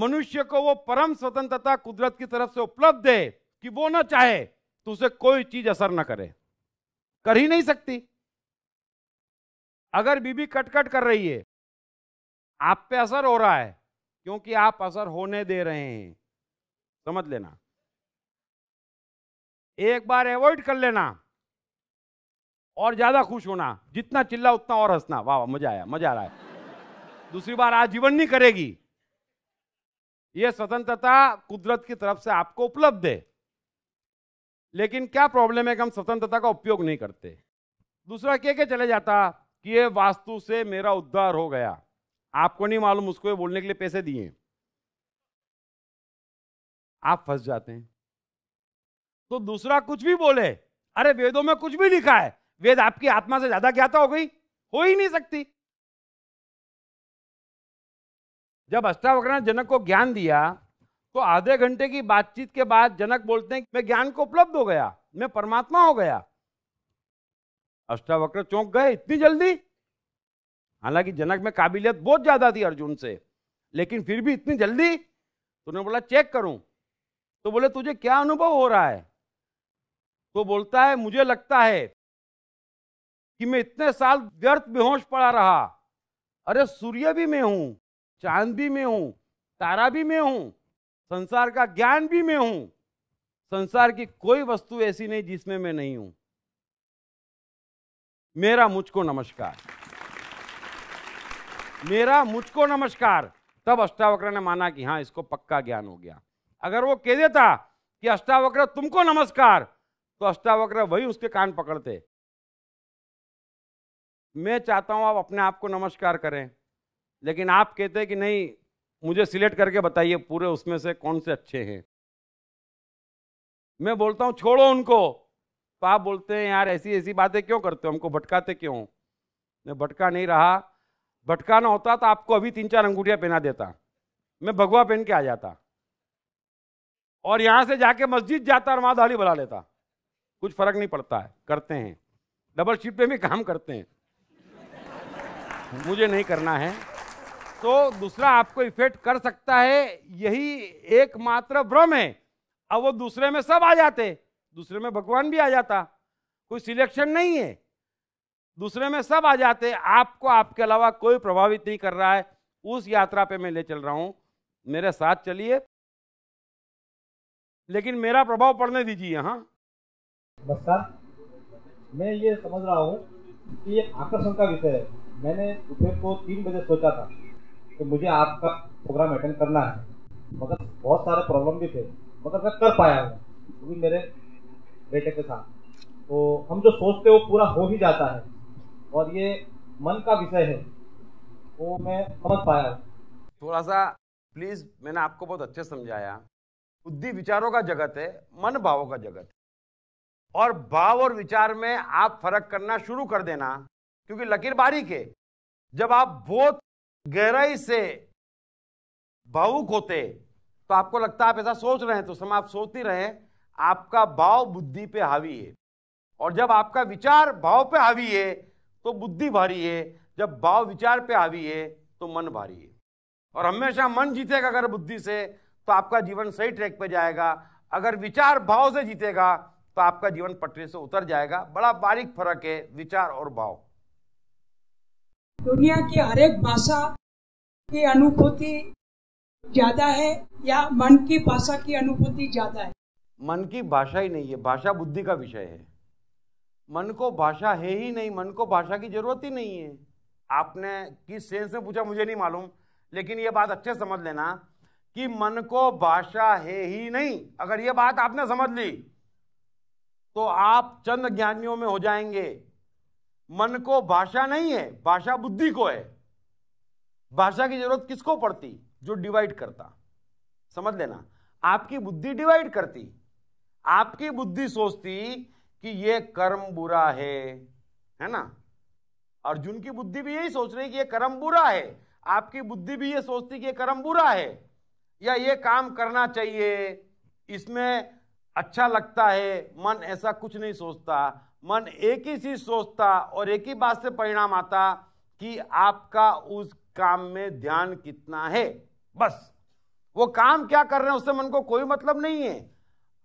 मनुष्य को वो परम स्वतंत्रता कुदरत की तरफ से उपलब्ध है कि वो ना चाहे तो उसे कोई चीज असर ना करे कर ही नहीं सकती अगर बीबी कटकट कर रही है आप पे असर हो रहा है क्योंकि आप असर होने दे रहे हैं समझ लेना एक बार अवॉइड कर लेना और ज्यादा खुश होना जितना चिल्ला उतना और हंसना वाह वाह मजा आया मजा आ रहा है दूसरी बार आजीवन नहीं करेगी यह स्वतंत्रता कुदरत की तरफ से आपको उपलब्ध है लेकिन क्या प्रॉब्लम है कि हम स्वतंत्रता का उपयोग नहीं करते दूसरा क्या क्या चले जाता कि ये वास्तु से मेरा उद्धार हो गया आपको नहीं मालूम उसको ये बोलने के लिए पैसे दिए आप फंस जाते हैं तो दूसरा कुछ भी बोले अरे वेदों में कुछ भी लिखा है वेद आपकी आत्मा से ज्यादा ज्ञाता हो गई हो ही नहीं सकती जब अष्टावक्र ने जनक को ज्ञान दिया तो आधे घंटे की बातचीत के बाद जनक बोलते हैं मैं ज्ञान को उपलब्ध हो गया मैं परमात्मा हो गया अष्टावक्र चौंक गए इतनी जल्दी हालांकि जनक में काबिलियत बहुत ज्यादा थी अर्जुन से लेकिन फिर भी इतनी जल्दी तूने तो बोला चेक करूं तो बोले तुझे क्या अनुभव हो रहा है तो बोलता है मुझे लगता है कि मैं इतने साल व्यर्थ बेहोश पड़ा रहा अरे सूर्य भी मैं हूं चांद भी मैं हूं तारा भी मैं हूं संसार का ज्ञान भी मैं हूं संसार की कोई वस्तु ऐसी नहीं जिसमें मैं नहीं हूं मेरा मुझको नमस्कार मेरा मुझको नमस्कार तब अष्टावक्र ने माना कि हाँ इसको पक्का ज्ञान हो गया अगर वो कह देता कि अष्टावक्र तुमको नमस्कार तो अष्टावक्र वही उसके कान पकड़ते मैं चाहता हूं आप अपने आप को नमस्कार करें लेकिन आप कहते हैं कि नहीं मुझे सिलेक्ट करके बताइए पूरे उसमें से कौन से अच्छे हैं मैं बोलता हूं छोड़ो उनको तो आप बोलते हैं यार ऐसी ऐसी बातें क्यों करते हो हमको भटकाते क्यों मैं भटका नहीं रहा भटकाना होता तो आपको अभी तीन चार अंगूठिया पहना देता मैं भगवा पहन के आ जाता और यहां से जाके मस्जिद जाता और वहां दाढ़ी बुला लेता कुछ फर्क नहीं पड़ता है करते हैं डबल शिफ्ट में भी काम करते हैं मुझे नहीं करना है तो दूसरा आपको इफेक्ट कर सकता है यही एकमात्र भ्रम है अब वो दूसरे में सब आ जाते दूसरे में भगवान भी आ जाता कोई सिलेक्शन नहीं है दूसरे में सब आ जाते आपको आपके अलावा कोई प्रभावित नहीं कर रहा है उस यात्रा पे मैं ले चल रहा हूं मेरे साथ चलिए लेकिन मेरा प्रभाव पड़ने दीजिए हाँ नमस्कार मैं ये समझ रहा हूँ कि ये आकर्षण का विषय है मैंने उठे को तीन बजे सोचा था कि मुझे आपका प्रोग्राम अटेंड करना है मगर बहुत सारे प्रॉब्लम भी थे मगर मैं कर पाया हूँ क्योंकि मेरे बेटे के साथ तो हम जो सोचते हो पूरा हो ही जाता है और ये मन का विषय है वो मैं समझ पाया थोड़ा सा प्लीज मैंने आपको बहुत अच्छे समझाया बुद्धि विचारों का जगत है मन भावों का जगत और भाव और विचार में आप फर्क करना शुरू कर देना क्योंकि लकीर बारीक है जब आप बहुत गहराई से भावुक होते तो आपको लगता है आप ऐसा सोच रहे हैं तो समय आप सोचते रहे आपका भाव बुद्धि पे हावी है और जब आपका विचार भाव पे हावी है तो बुद्धि भारी है जब भाव विचार पे हावी है तो मन भारी है और हमेशा मन जीतेगा अगर बुद्धि से तो आपका जीवन सही ट्रैक पे जाएगा अगर विचार भाव से जीतेगा तो आपका जीवन पटरी से उतर जाएगा बड़ा बारीक फर्क है विचार और भाव दुनिया की हर एक भाषा की अनुभूति ज्यादा है या मन की भाषा की अनुभूति ज्यादा है मन की भाषा ही नहीं है भाषा बुद्धि का विषय है मन को भाषा है ही नहीं मन को भाषा की जरूरत ही नहीं है आपने किस सेंस में पूछा मुझे नहीं मालूम लेकिन ये बात अच्छे समझ लेना कि मन को भाषा है ही नहीं अगर ये बात आपने समझ ली तो आप चंद ज्ञानियों में हो जाएंगे मन को भाषा नहीं है भाषा बुद्धि को है भाषा की जरूरत किसको पड़ती जो डिवाइड करता समझ लेना आपकी बुद्धि डिवाइड करती आपकी बुद्धि सोचती कि ये कर्म बुरा है है ना अर्जुन की बुद्धि भी यही सोच रही कि ये कर्म बुरा है आपकी बुद्धि भी ये सोचती कि ये कर्म बुरा है या ये काम करना चाहिए इसमें अच्छा लगता है मन ऐसा कुछ नहीं सोचता मन एक ही चीज सोचता और एक ही बात से परिणाम आता कि आपका उस काम में ध्यान कितना है बस वो काम क्या कर रहे हैं उससे मन को कोई मतलब नहीं है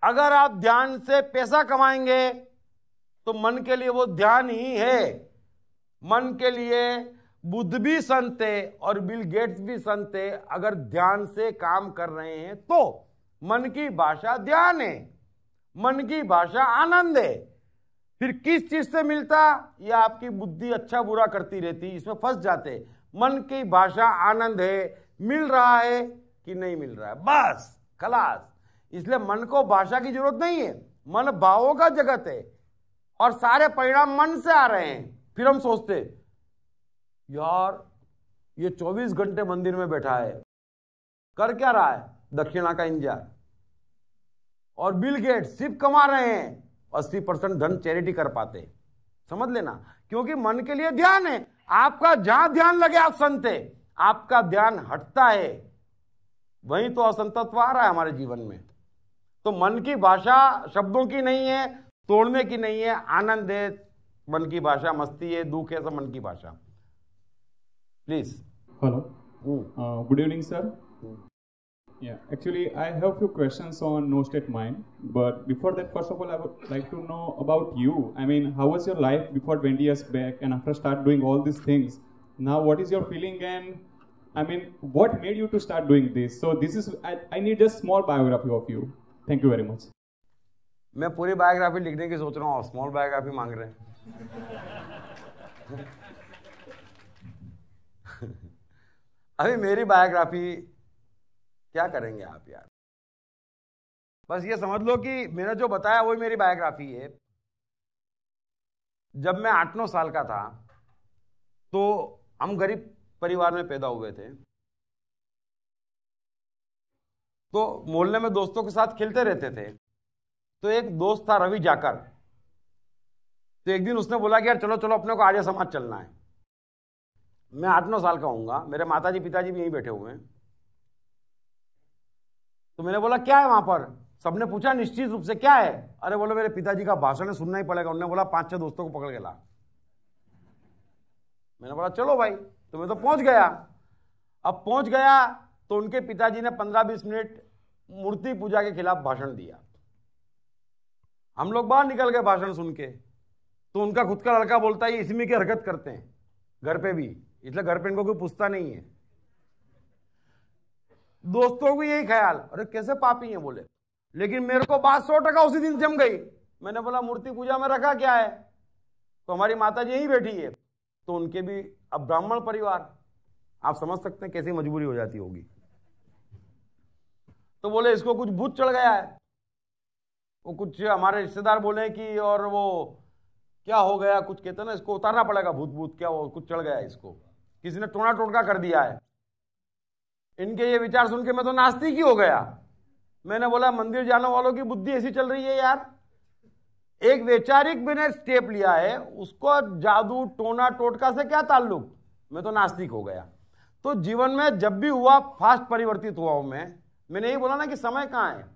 अगर आप ध्यान से पैसा कमाएंगे तो मन के लिए वो ध्यान ही है मन के लिए बुद्ध भी संत है और बिल गेट्स भी संत है अगर ध्यान से काम कर रहे हैं तो मन की भाषा ध्यान है मन की भाषा आनंद है फिर किस चीज से मिलता यह आपकी बुद्धि अच्छा बुरा करती रहती इसमें फंस जाते मन की भाषा आनंद है मिल रहा है कि नहीं मिल रहा है बस खलास इसलिए मन को भाषा की जरूरत नहीं है मन भावों का जगत है और सारे परिणाम मन से आ रहे हैं फिर हम सोचते यार ये 24 घंटे मंदिर में बैठा है कर क्या रहा है दक्षिणा का इंतजार और बिल गेट सिर्फ कमा रहे हैं अस्सी परसेंट धन चैरिटी कर पाते समझ लेना क्योंकि मन के लिए ध्यान है आपका जहां ध्यान लगे आप संत है आपका ध्यान हटता है वहीं तो असंतत्व आ रहा है हमारे जीवन में तो मन की भाषा शब्दों की नहीं है तोड़ने की नहीं है आनंद है मन की भाषा मस्ती है दुख है सब मन की भाषा please hello good evening sir Yeah, actually, I have few questions on No State Mind, but before that, first of all, I would like to know about you. I mean, how was your life before 20 years back, and after start doing all these things? Now, what is your feeling, and I mean, what made you to start doing this? So, this is I, I need a small biography of you. Thank you very much. मैं पूरी biography लिखने की सोच रहा हूँ small biography मांग रहे हैं अभी मेरी बायोग्राफी क्या करेंगे आप यार बस ये समझ लो कि मेरा जो बताया वही मेरी बायोग्राफी है जब मैं आठ नौ साल का था तो हम गरीब परिवार में पैदा हुए थे तो मोहल्ले में दोस्तों के साथ खेलते रहते थे तो एक दोस्त था रवि जाकर तो एक दिन उसने बोला कि यार चलो चलो अपने को आर्य समाज चलना है मैं आठ नौ साल का हूँगा मेरे माता जी पिताजी भी यहीं बैठे हुए हैं तो मैंने बोला क्या है वहां पर सबने पूछा निश्चित रूप से क्या है अरे बोले मेरे पिताजी का भाषण सुनना ही पड़ेगा उन्होंने बोला पांच छह दोस्तों को पकड़ के ला मैंने बोला चलो भाई तो मैं तो पहुंच गया अब पहुंच गया तो उनके पिताजी ने पंद्रह बीस मिनट मूर्ति पूजा के खिलाफ भाषण दिया हम लोग बाहर निकल गए भाषण सुन के तो उनका खुद का लड़का बोलता है इसमें की हरकत करते हैं घर पे भी इसलिए घर पे इनको कोई पूछता नहीं है दोस्तों को यही ख्याल अरे कैसे पापी है बोले लेकिन मेरे को बात सौ टका उसी दिन जम गई मैंने बोला मूर्ति पूजा में रखा क्या है तो हमारी माता जी यही बैठी है तो उनके भी अब ब्राह्मण परिवार आप समझ सकते हैं कैसी मजबूरी हो जाती होगी तो बोले इसको कुछ भूत चढ़ गया है वो कुछ हमारे रिश्तेदार बोले कि और वो क्या हो गया कुछ कहते ना इसको उतारना पड़ेगा भूत भूत क्या वो कुछ चढ़ गया इसको किसी ने टोना टोटका कर दिया है इनके ये विचार सुन के मैं तो नास्तिक ही हो गया मैंने बोला मंदिर जाने वालों की बुद्धि ऐसी चल रही है यार एक वैचारिक मैंने स्टेप लिया है उसको जादू टोना टोटका से क्या ताल्लुक मैं तो नास्तिक हो गया तो जीवन में जब भी हुआ फास्ट परिवर्तित हुआ हूं मैं मैंने यही बोला ना कि समय कहाँ है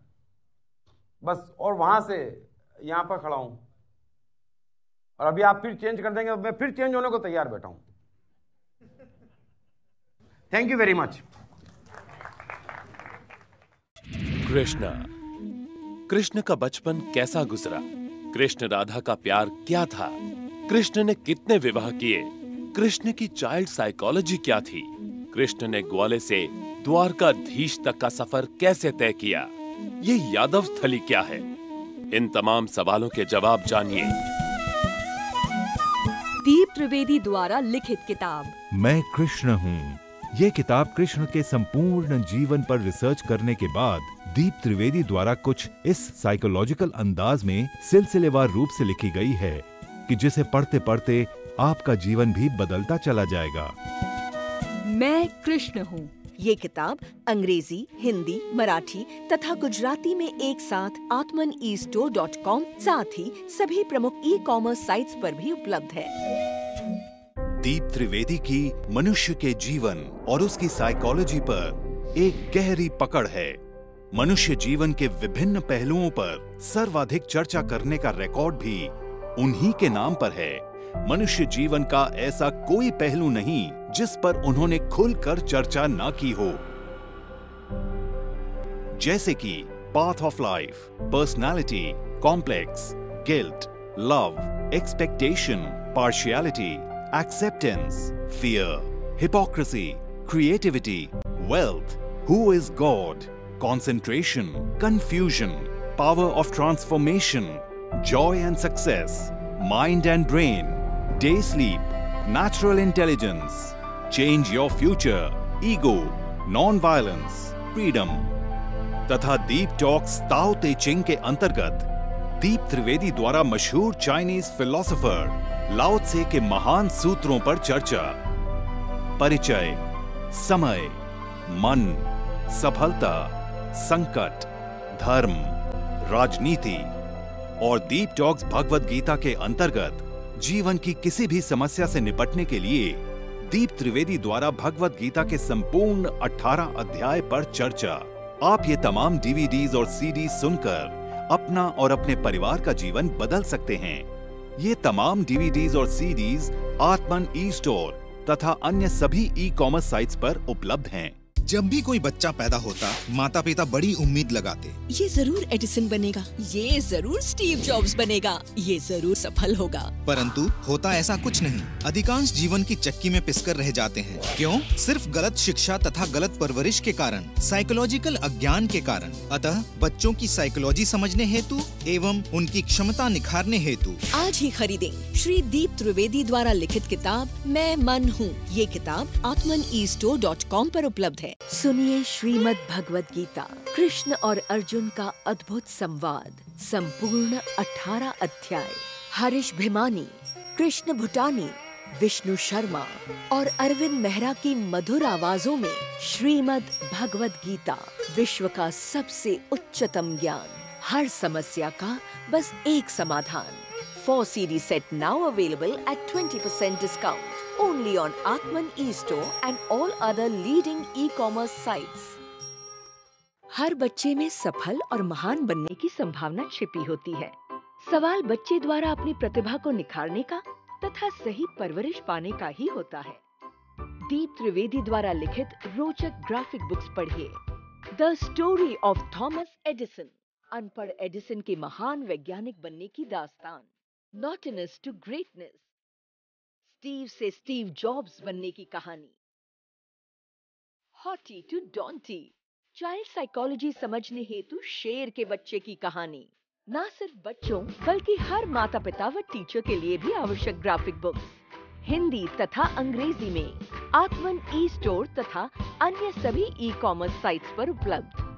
बस और वहां से यहां पर खड़ा हूं और अभी आप फिर चेंज कर देंगे तो मैं फिर चेंज होने को तैयार बैठा हूं thank you very much Krishna Krishna का बचपन कैसा गुजरा कृष्ण राधा का प्यार क्या था कृष्ण ने कितने विवाह किए कृष्ण की चाइल्ड साइकोलॉजी क्या थी कृष्ण ने ग्वाले से द्वारका धीश तक का सफर कैसे तय किया ये यादव थली क्या है इन तमाम सवालों के जवाब जानिए दीप त्रिवेदी द्वारा लिखित किताब मैं कृष्ण हूँ ये किताब कृष्ण के संपूर्ण जीवन पर रिसर्च करने के बाद दीप त्रिवेदी द्वारा कुछ इस साइकोलॉजिकल अंदाज में सिलसिलेवार रूप से लिखी गई है कि जिसे पढ़ते पढ़ते आपका जीवन भी बदलता चला जाएगा मैं कृष्ण हूँ ये किताब अंग्रेजी हिंदी मराठी तथा गुजराती में एक साथ आत्मन ई स्टोर डॉट कॉम साथ ही सभी प्रमुख ई कॉमर्स साइट्स पर भी उपलब्ध है दीप त्रिवेदी की मनुष्य के जीवन और उसकी साइकोलॉजी पर एक गहरी पकड़ है मनुष्य जीवन के विभिन्न पहलुओं पर सर्वाधिक चर्चा करने का रिकॉर्ड भी उन्हीं के नाम पर है मनुष्य जीवन का ऐसा कोई पहलू नहीं जिस पर उन्होंने खुलकर चर्चा ना की हो जैसे कि path of life personality complex guilt love expectation partiality acceptance fear hypocrisy creativity wealth who is God concentration, confusion, power of transformation, joy and success, mind and brain, day sleep, natural intelligence, change your future, ego, non-violence, freedom तथा deep talks ताओ ते चिंग के अंतर्गत दीप त्रिवेदी द्वारा मशहूर Chinese philosopher लाओत्से के महान सूत्रों पर चर्चा परिचय समय मन सफलता संकट धर्म राजनीति और दीप टॉक्स भगवत गीता के अंतर्गत जीवन की किसी भी समस्या से निपटने के लिए दीप त्रिवेदी द्वारा भगवत गीता के संपूर्ण 18 अध्याय पर चर्चा आप ये तमाम डीवीडीज और सीडी सुनकर अपना और अपने परिवार का जीवन बदल सकते हैं ये तमाम डीवीडीज और सीडीज आत्मन ई स्टोर तथा अन्य सभी ई कॉमर्स साइट्स पर उपलब्ध हैं जब भी कोई बच्चा पैदा होता माता पिता बड़ी उम्मीद लगाते ये जरूर एडिसन बनेगा ये जरूर स्टीव जॉब्स बनेगा ये जरूर सफल होगा परंतु होता ऐसा कुछ नहीं अधिकांश जीवन की चक्की में पिसकर रह जाते हैं क्यों सिर्फ गलत शिक्षा तथा गलत परवरिश के कारण साइकोलॉजिकल अज्ञान के कारण अतः बच्चों की साइकोलॉजी समझने हेतु एवं उनकी क्षमता निखारने हेतु आज ही खरीदे श्री दीप त्रिवेदी द्वारा लिखित किताब मैं मन हूँ ये किताब आत्मन ई स्टोर डॉट कॉम आरोप उपलब्ध है सुनिए श्रीमद् भगवद गीता कृष्ण और अर्जुन का अद्भुत संवाद संपूर्ण 18 अध्याय हरीश भिमानी कृष्ण भुटानी विष्णु शर्मा और अरविंद मेहरा की मधुर आवाजों में श्रीमद् भगवद गीता विश्व का सबसे उच्चतम ज्ञान हर समस्या का बस एक समाधान four series set now available at 20% discount only on Atman eStore and all other leading e-commerce sites. हर बच्चे में सफल और महान बनने की संभावना छिपी होती है सवाल बच्चे द्वारा अपनी प्रतिभा को निखारने का तथा सही परवरिश पाने का ही होता है दीप त्रिवेदी द्वारा लिखित रोचक ग्राफिक बुक्स पढ़िए the story of Thomas Edison अनपढ़ एडिसन के महान वैज्ञानिक बनने की दास्तान not into greatness Steve से स्टीव जॉब्स बनने की कहानी हॉटी टू डॉन्टी चाइल्ड साइकोलॉजी समझने हेतु शेर के बच्चे की कहानी न सिर्फ बच्चों बल्कि हर माता पिता व टीचर के लिए भी आवश्यक ग्राफिक बुक्स हिंदी तथा अंग्रेजी में आत्मन ई स्टोर तथा अन्य सभी ई कॉमर्स साइट्स पर उपलब्ध